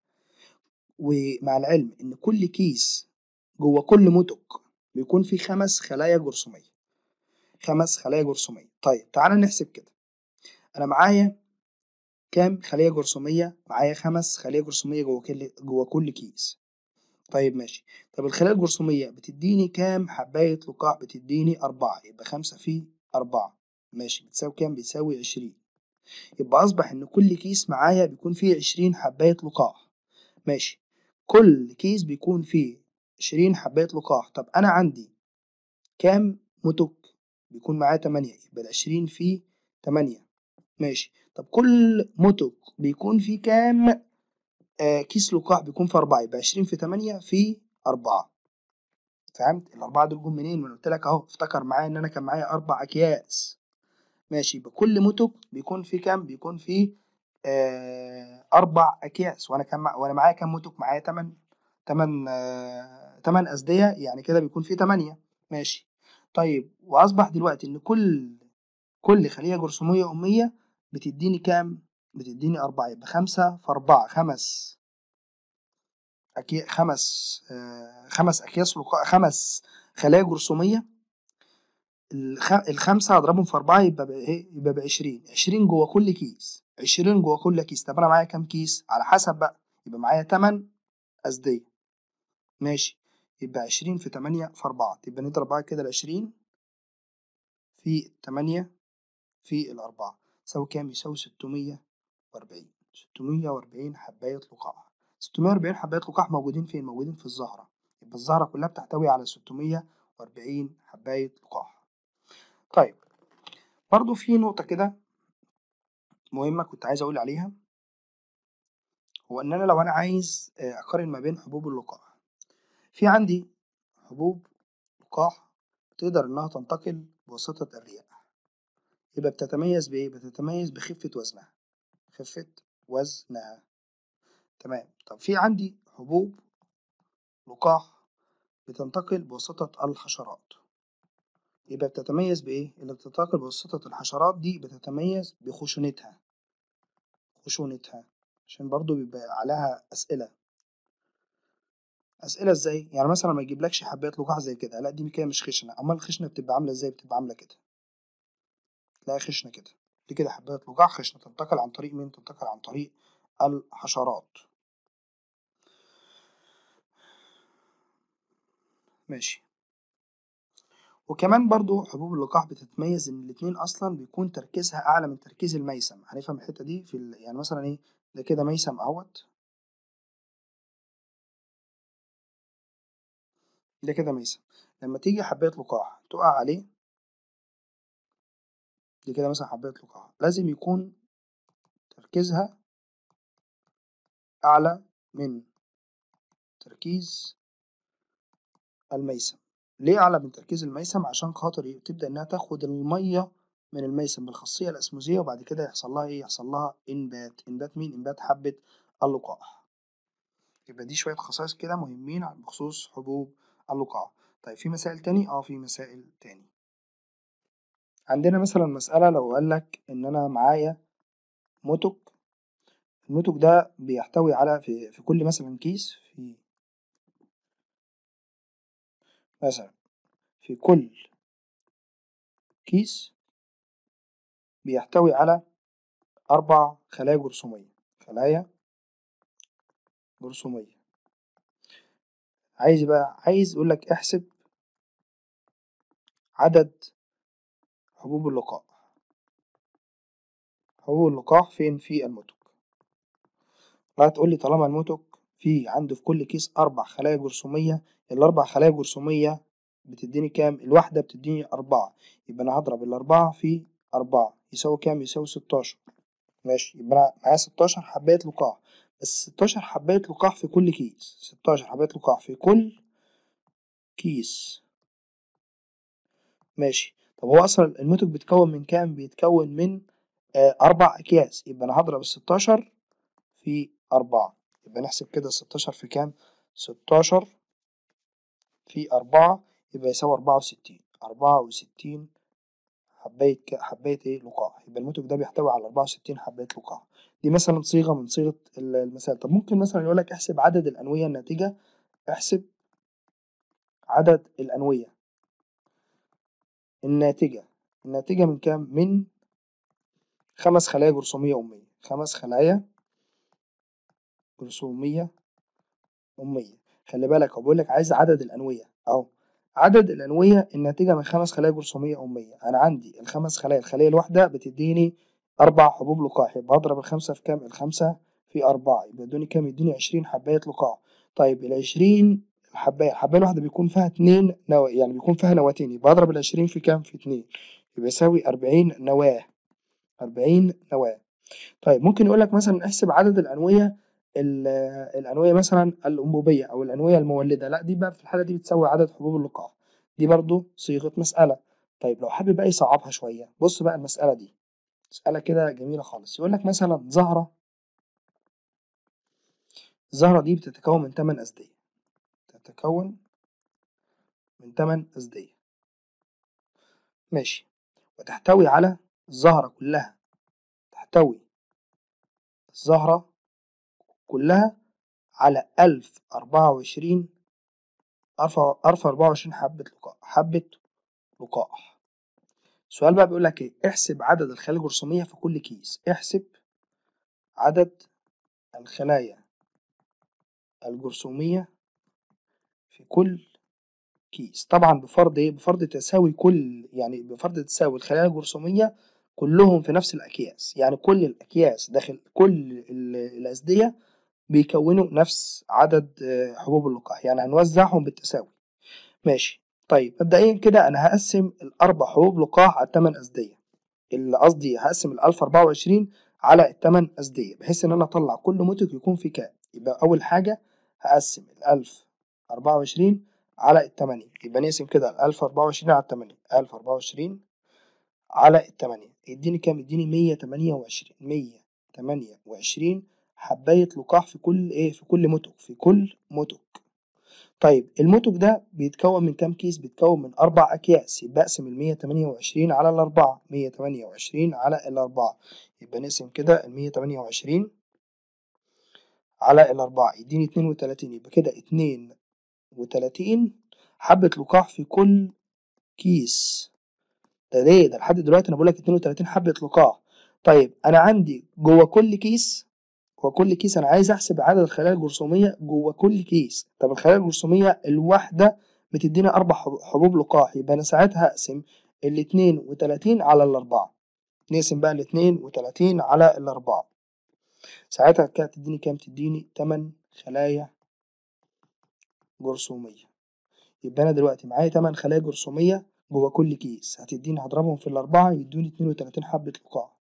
ومع العلم إن كل كيس جوه كل متك بيكون فيه خمس خلايا جرثومية خمس خلايا جرثومية طيب تعالى نحسب كده أنا معايا كام خلية جرثومية؟ معايا خمس خلية جرثومية جوه كل جوه كل كيس طيب ماشي طب الخلايا الجرثومية بتديني كام حباية لقاح بتديني أربعة يبقى خمسة في أربعة ماشي بتساوي كام بتساوي عشرين يبقى أصبح إن كل كيس معايا بيكون فيه عشرين حباية لقاح ماشي كل كيس بيكون فيه عشرين حباية لقاح طب أنا عندي كام متوك بيكون معايا تمانية يبقى العشرين في تمانية ماشي طب كل متوك بيكون فيه كام آه، كيس لقاع بيكون في 4 يبقى 20 في 8 في 4 فهمت الاربعه دول جم منين؟ وانا قلت لك اهو افتكر معايا ان انا كان معايا اربع اكياس ماشي بكل كل بيكون في كام؟ بيكون في آه اربع اكياس وانا كان مع... وانا معايا كام متب؟ معايا 8 8 8 اسديه يعني كده بيكون في 8 ماشي طيب واصبح دلوقتي ان كل كل خليه جرثوميه اميه بتديني كام؟ بتديني أربعة يبقى خمسة في أربعة خمس أكي خمس آه، خمس أكياس لقاء خمس خلايا جرثومية الخمسة هضربهم في أربعة يبقى إيه يبقى بعشرين عشرين جوه كل كيس عشرين جوه كل كيس طب أنا معايا كام كيس؟ على حسب بقى يبقى معايا تمن أسدية ماشي يبقى عشرين في تمانية في أربعة يبقى نضرب بقى كده العشرين في تمانية في الأربعة يساوي كام؟ يساوي ستمية وأربعين ستمية وأربعين حباية لقاح ستمية وأربعين حباية لقاح موجودين فين؟ موجودين في الزهرة يبقى الزهرة كلها بتحتوي على ستمية وأربعين حباية لقاح طيب برضو في نقطة كده مهمة كنت عايز أقول عليها هو إن أنا لو أنا عايز آه، أقارن ما بين حبوب اللقاح في عندي حبوب لقاح تقدر إنها تنتقل بواسطة الرياح يبقى بتتميز بإيه؟ بتتميز بخفة وزنها خفت وزنها تمام طب في عندي حبوب لقاح بتنتقل بواسطة الحشرات يبقى بتتميز بإيه؟ اللي بتنتقل بواسطة الحشرات دي بتتميز بخشونتها خشونتها عشان برضو بيبقى عليها أسئلة أسئلة إزاي؟ يعني مثلا ما يجيبلكش حبات لقاح زي كده لا دي كده مش خشنة أمال الخشنة بتبقى عاملة إزاي؟ بتبقى عاملة كده لا خشنة كده لكده حبات خشنة تنتقل عن طريق مين؟ تنتقل عن طريق الحشرات ماشي وكمان برضو حبوب اللقاح بتتميز ان الاتنين اصلا بيكون تركيزها اعلى من تركيز الميسم هنفهم الحته دي في ال... يعني مثلا ايه ده كده ميسم اهوت ده كده ميسم لما تيجي حبايه لقاح تقع عليه دي كده مثلا حبيت لقاح لازم يكون تركيزها أعلى من تركيز الميسم ليه أعلى من تركيز الميسم عشان خاطر إيه؟ تبدأ إنها تاخد المية من الميسم بالخاصية الأسموزية وبعد كده يحصل لها إيه؟ يحصل لها إنبات، إنبات مين؟ إنبات حبة اللقاح. يبقى دي شوية خصائص كده مهمين بخصوص حبوب اللقاح. طيب في مسائل تاني؟ آه في مسائل تاني. عندنا مثلا مسألة لو قالك إن أنا معايا متك المتك ده بيحتوي على في, في كل مثلا كيس في مثلا في كل كيس بيحتوي على أربع خلايا جرثومية خلايا جرثومية عايز بقى عايز يقولك احسب عدد حبوب اللقاح حبوب اللقاح فين في الموتوك لا تقول لي طالما الموتوك في عنده في كل كيس أربع خلايا جرثومية الأربع خلايا جرثومية بتديني كام؟ الواحدة بتديني أربعة يبقى أنا هضرب الأربعة في أربعة يساوي كام؟ يساوي ستاشر ماشي يبقى أنا معايا ستاشر حباية لقاح بس ستاشر حباية لقاح في كل كيس ستاشر حباية لقاح في كل كيس ماشي طب هو اصلا الموتوك بيتكون من كام بيتكون من آه، اربع اكياس يبقى انا هضرب الستاشر في اربعة يبقى نحسب كده 16 في كام ستاشر في اربعة يبقى يساوي اربعة وستين اربعة وستين حباية حباية ايه لقاح يبقى الموتوك ده بيحتوي على اربعة وستين حباية لقاح دي مثلا صيغة من صيغة المثال طب ممكن مثلا يقولك احسب عدد الأنوية الناتجة احسب عدد الأنوية الناتجة الناتجة من كام؟ من خمس خلايا جرثومية أمية خمس خلايا جرثومية أمية خلي بالك هو بيقول لك عايز عدد الأنوية أهو عدد الأنوية الناتجة من خمس خلايا جرثومية أمية أنا عندي الخمس خلايا الخلية الواحدة بتديني أربع حبوب لقاح يبقى هضرب الخمسة في كام؟ الخمسة في أربعة يبقى يدوني كام؟ يدوني عشرين حباية لقاح طيب العشرين حبايه حبايه الواحده بيكون فيها اتنين نواة يعني بيكون فيها نواتين يبقى اضرب العشرين في كام في اتنين يبقى يساوي أربعين نواه أربعين نواه طيب ممكن يقول لك مثلا احسب عدد الأنوية الأنوية مثلا الأنبوبية أو الأنوية المولدة لا دي بقى في الحالة دي بتساوي عدد حبوب اللقاح دي برضو صيغة مسألة طيب لو حابب بقى يصعبها شوية بص بقى المسألة دي مسألة كده جميلة خالص يقول لك مثلا زهرة الزهرة دي بتتكون من 8 أسدية تتكون من تمن أسدية ماشي وتحتوي على الزهرة كلها تحتوي الزهرة كلها على ألف أربعة وعشرين ألف أربعة وعشرين حبة لقاح حبة لقاح السؤال بقى بيقول لك إيه احسب عدد الخلايا الجرثومية في كل كيس احسب عدد الخلايا الجرثومية في كل كيس طبعا بفرض ايه بفرض تساوي كل يعني بفرض تساوي الخلايا الجرثوميه كلهم في نفس الاكياس يعني كل الاكياس داخل كل الاسديه بيكونوا نفس عدد آه، حبوب اللقاح يعني هنوزعهم بالتساوي ماشي طيب مبدئيا كده انا هقسم الاربع حبوب لقاح على الثمان اسديه اللي قصدي هقسم ال 1024 على الثمان اسديه بحيث ان انا اطلع كل موتك يكون في كام يبقى اول حاجه هقسم ال 1000 أربعة وعشرين على التمانية يبقى نقسم كده ألف أربعة وعشرين على التمانية ألف أربعة وعشرين على التمانية يديني كام؟ يديني مية تمانية وعشرين مية تمانية وعشرين حباية لقاح في كل إيه؟ في كل متق في كل متق طيب المتق ده بيتكون من كام كيس؟ بيتكون من أربع أكياس يبقى أقسم مية تمانية وعشرين على الأربعة مية تمانية وعشرين على الأربعة يبقى نقسم كده مية تمانية وعشرين على الأربعة يديني اتنين وتلاتين يبقى كده اتنين وتلاتين حبة لقاح في كل كيس ده ليه ده لحد دلوقتي انا بقول لك 32 حبة لقاح طيب انا عندي جوه كل كيس جوه كل كيس انا عايز احسب عدد الخلايا الجرثومية جوه كل كيس طب الخلايا الجرثومية الواحدة بتديني اربع حبوب لقاح يبقى انا ساعتها هقسم ال 32 على الاربعة نقسم بقى ال 32 على الاربعة ساعتها كانت تديني كام تديني 8 خلايا جرثومية يبقى أنا دلوقتي معايا تمن خلايا جرثومية جوا كل كيس هتديني هضربهم في الأربعة يدوني اتنين وتلاتين حبة لقاح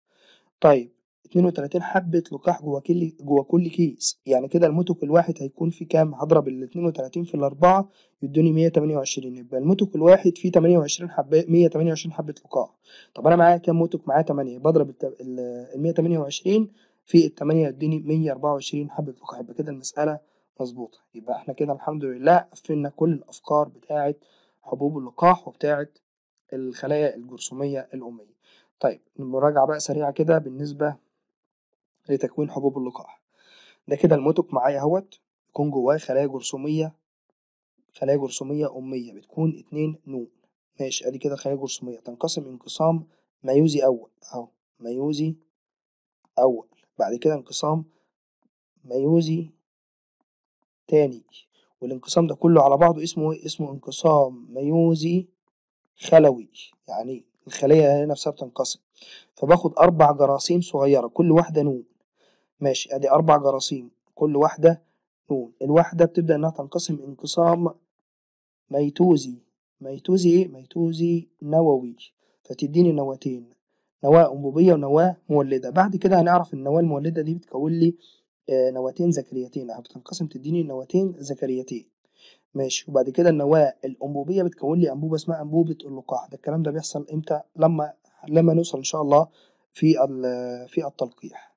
طيب اتنين وتلاتين حبة لقاح جوا كل جوا كل كيس يعني كده الموتوك الواحد هيكون فيه كام هضرب الاتنين وتلاتين في الأربعة يدوني مية تمانية وعشرين يبقى الموتوك الواحد فيه تمانية وعشرين حبة مية تمانية وعشرين حبة لقاح طب أنا معايا كام موتوك معايا تمانية بضرب المية تمانية وعشرين في التمانية يديني مية أربعة وعشرين حبة لقاح يبقى كده المسألة مظبوط يبقى احنا كده الحمد لله قفلنا كل الافكار بتاعه حبوب اللقاح وبتاعه الخلايا الجرثوميه الاميه طيب مراجعه بقى سريعه كده بالنسبه لتكوين حبوب اللقاح ده كده الموتوك معايا اهوت يكون جواه خلايا جرثوميه خلايا جرثوميه اميه بتكون اتنين نون ماشي ادي كده خلايا جرثوميه تنقسم انقسام ميوزي اول اهو ميوزي اول بعد كده انقسام ميوزي تاني والانقسام ده كله على بعضه اسمه ايه؟ اسمه انقسام ميوزي خلوي يعني الخلية نفسها بتنقسم فباخد أربع جراثيم صغيرة كل واحدة نون ماشي أدي أربع جراثيم كل واحدة نون الواحدة بتبدأ إنها تنقسم انقسام ميتوزي ميتوزي إيه؟ ميتوزي نووي فتديني نواتين نواة أنبوبية ونواة مولدة بعد كده هنعرف النواة المولدة دي بتكون لي آه، نواتين ذكريتين بتنقسم تديني نواتين ذكريتين ماشي وبعد كده النواه الانبوبيه بتكون لي انبوبه اسمها انبوبه اللقاح ده الكلام ده بيحصل امتى لما لما نوصل ان شاء الله في في التلقيح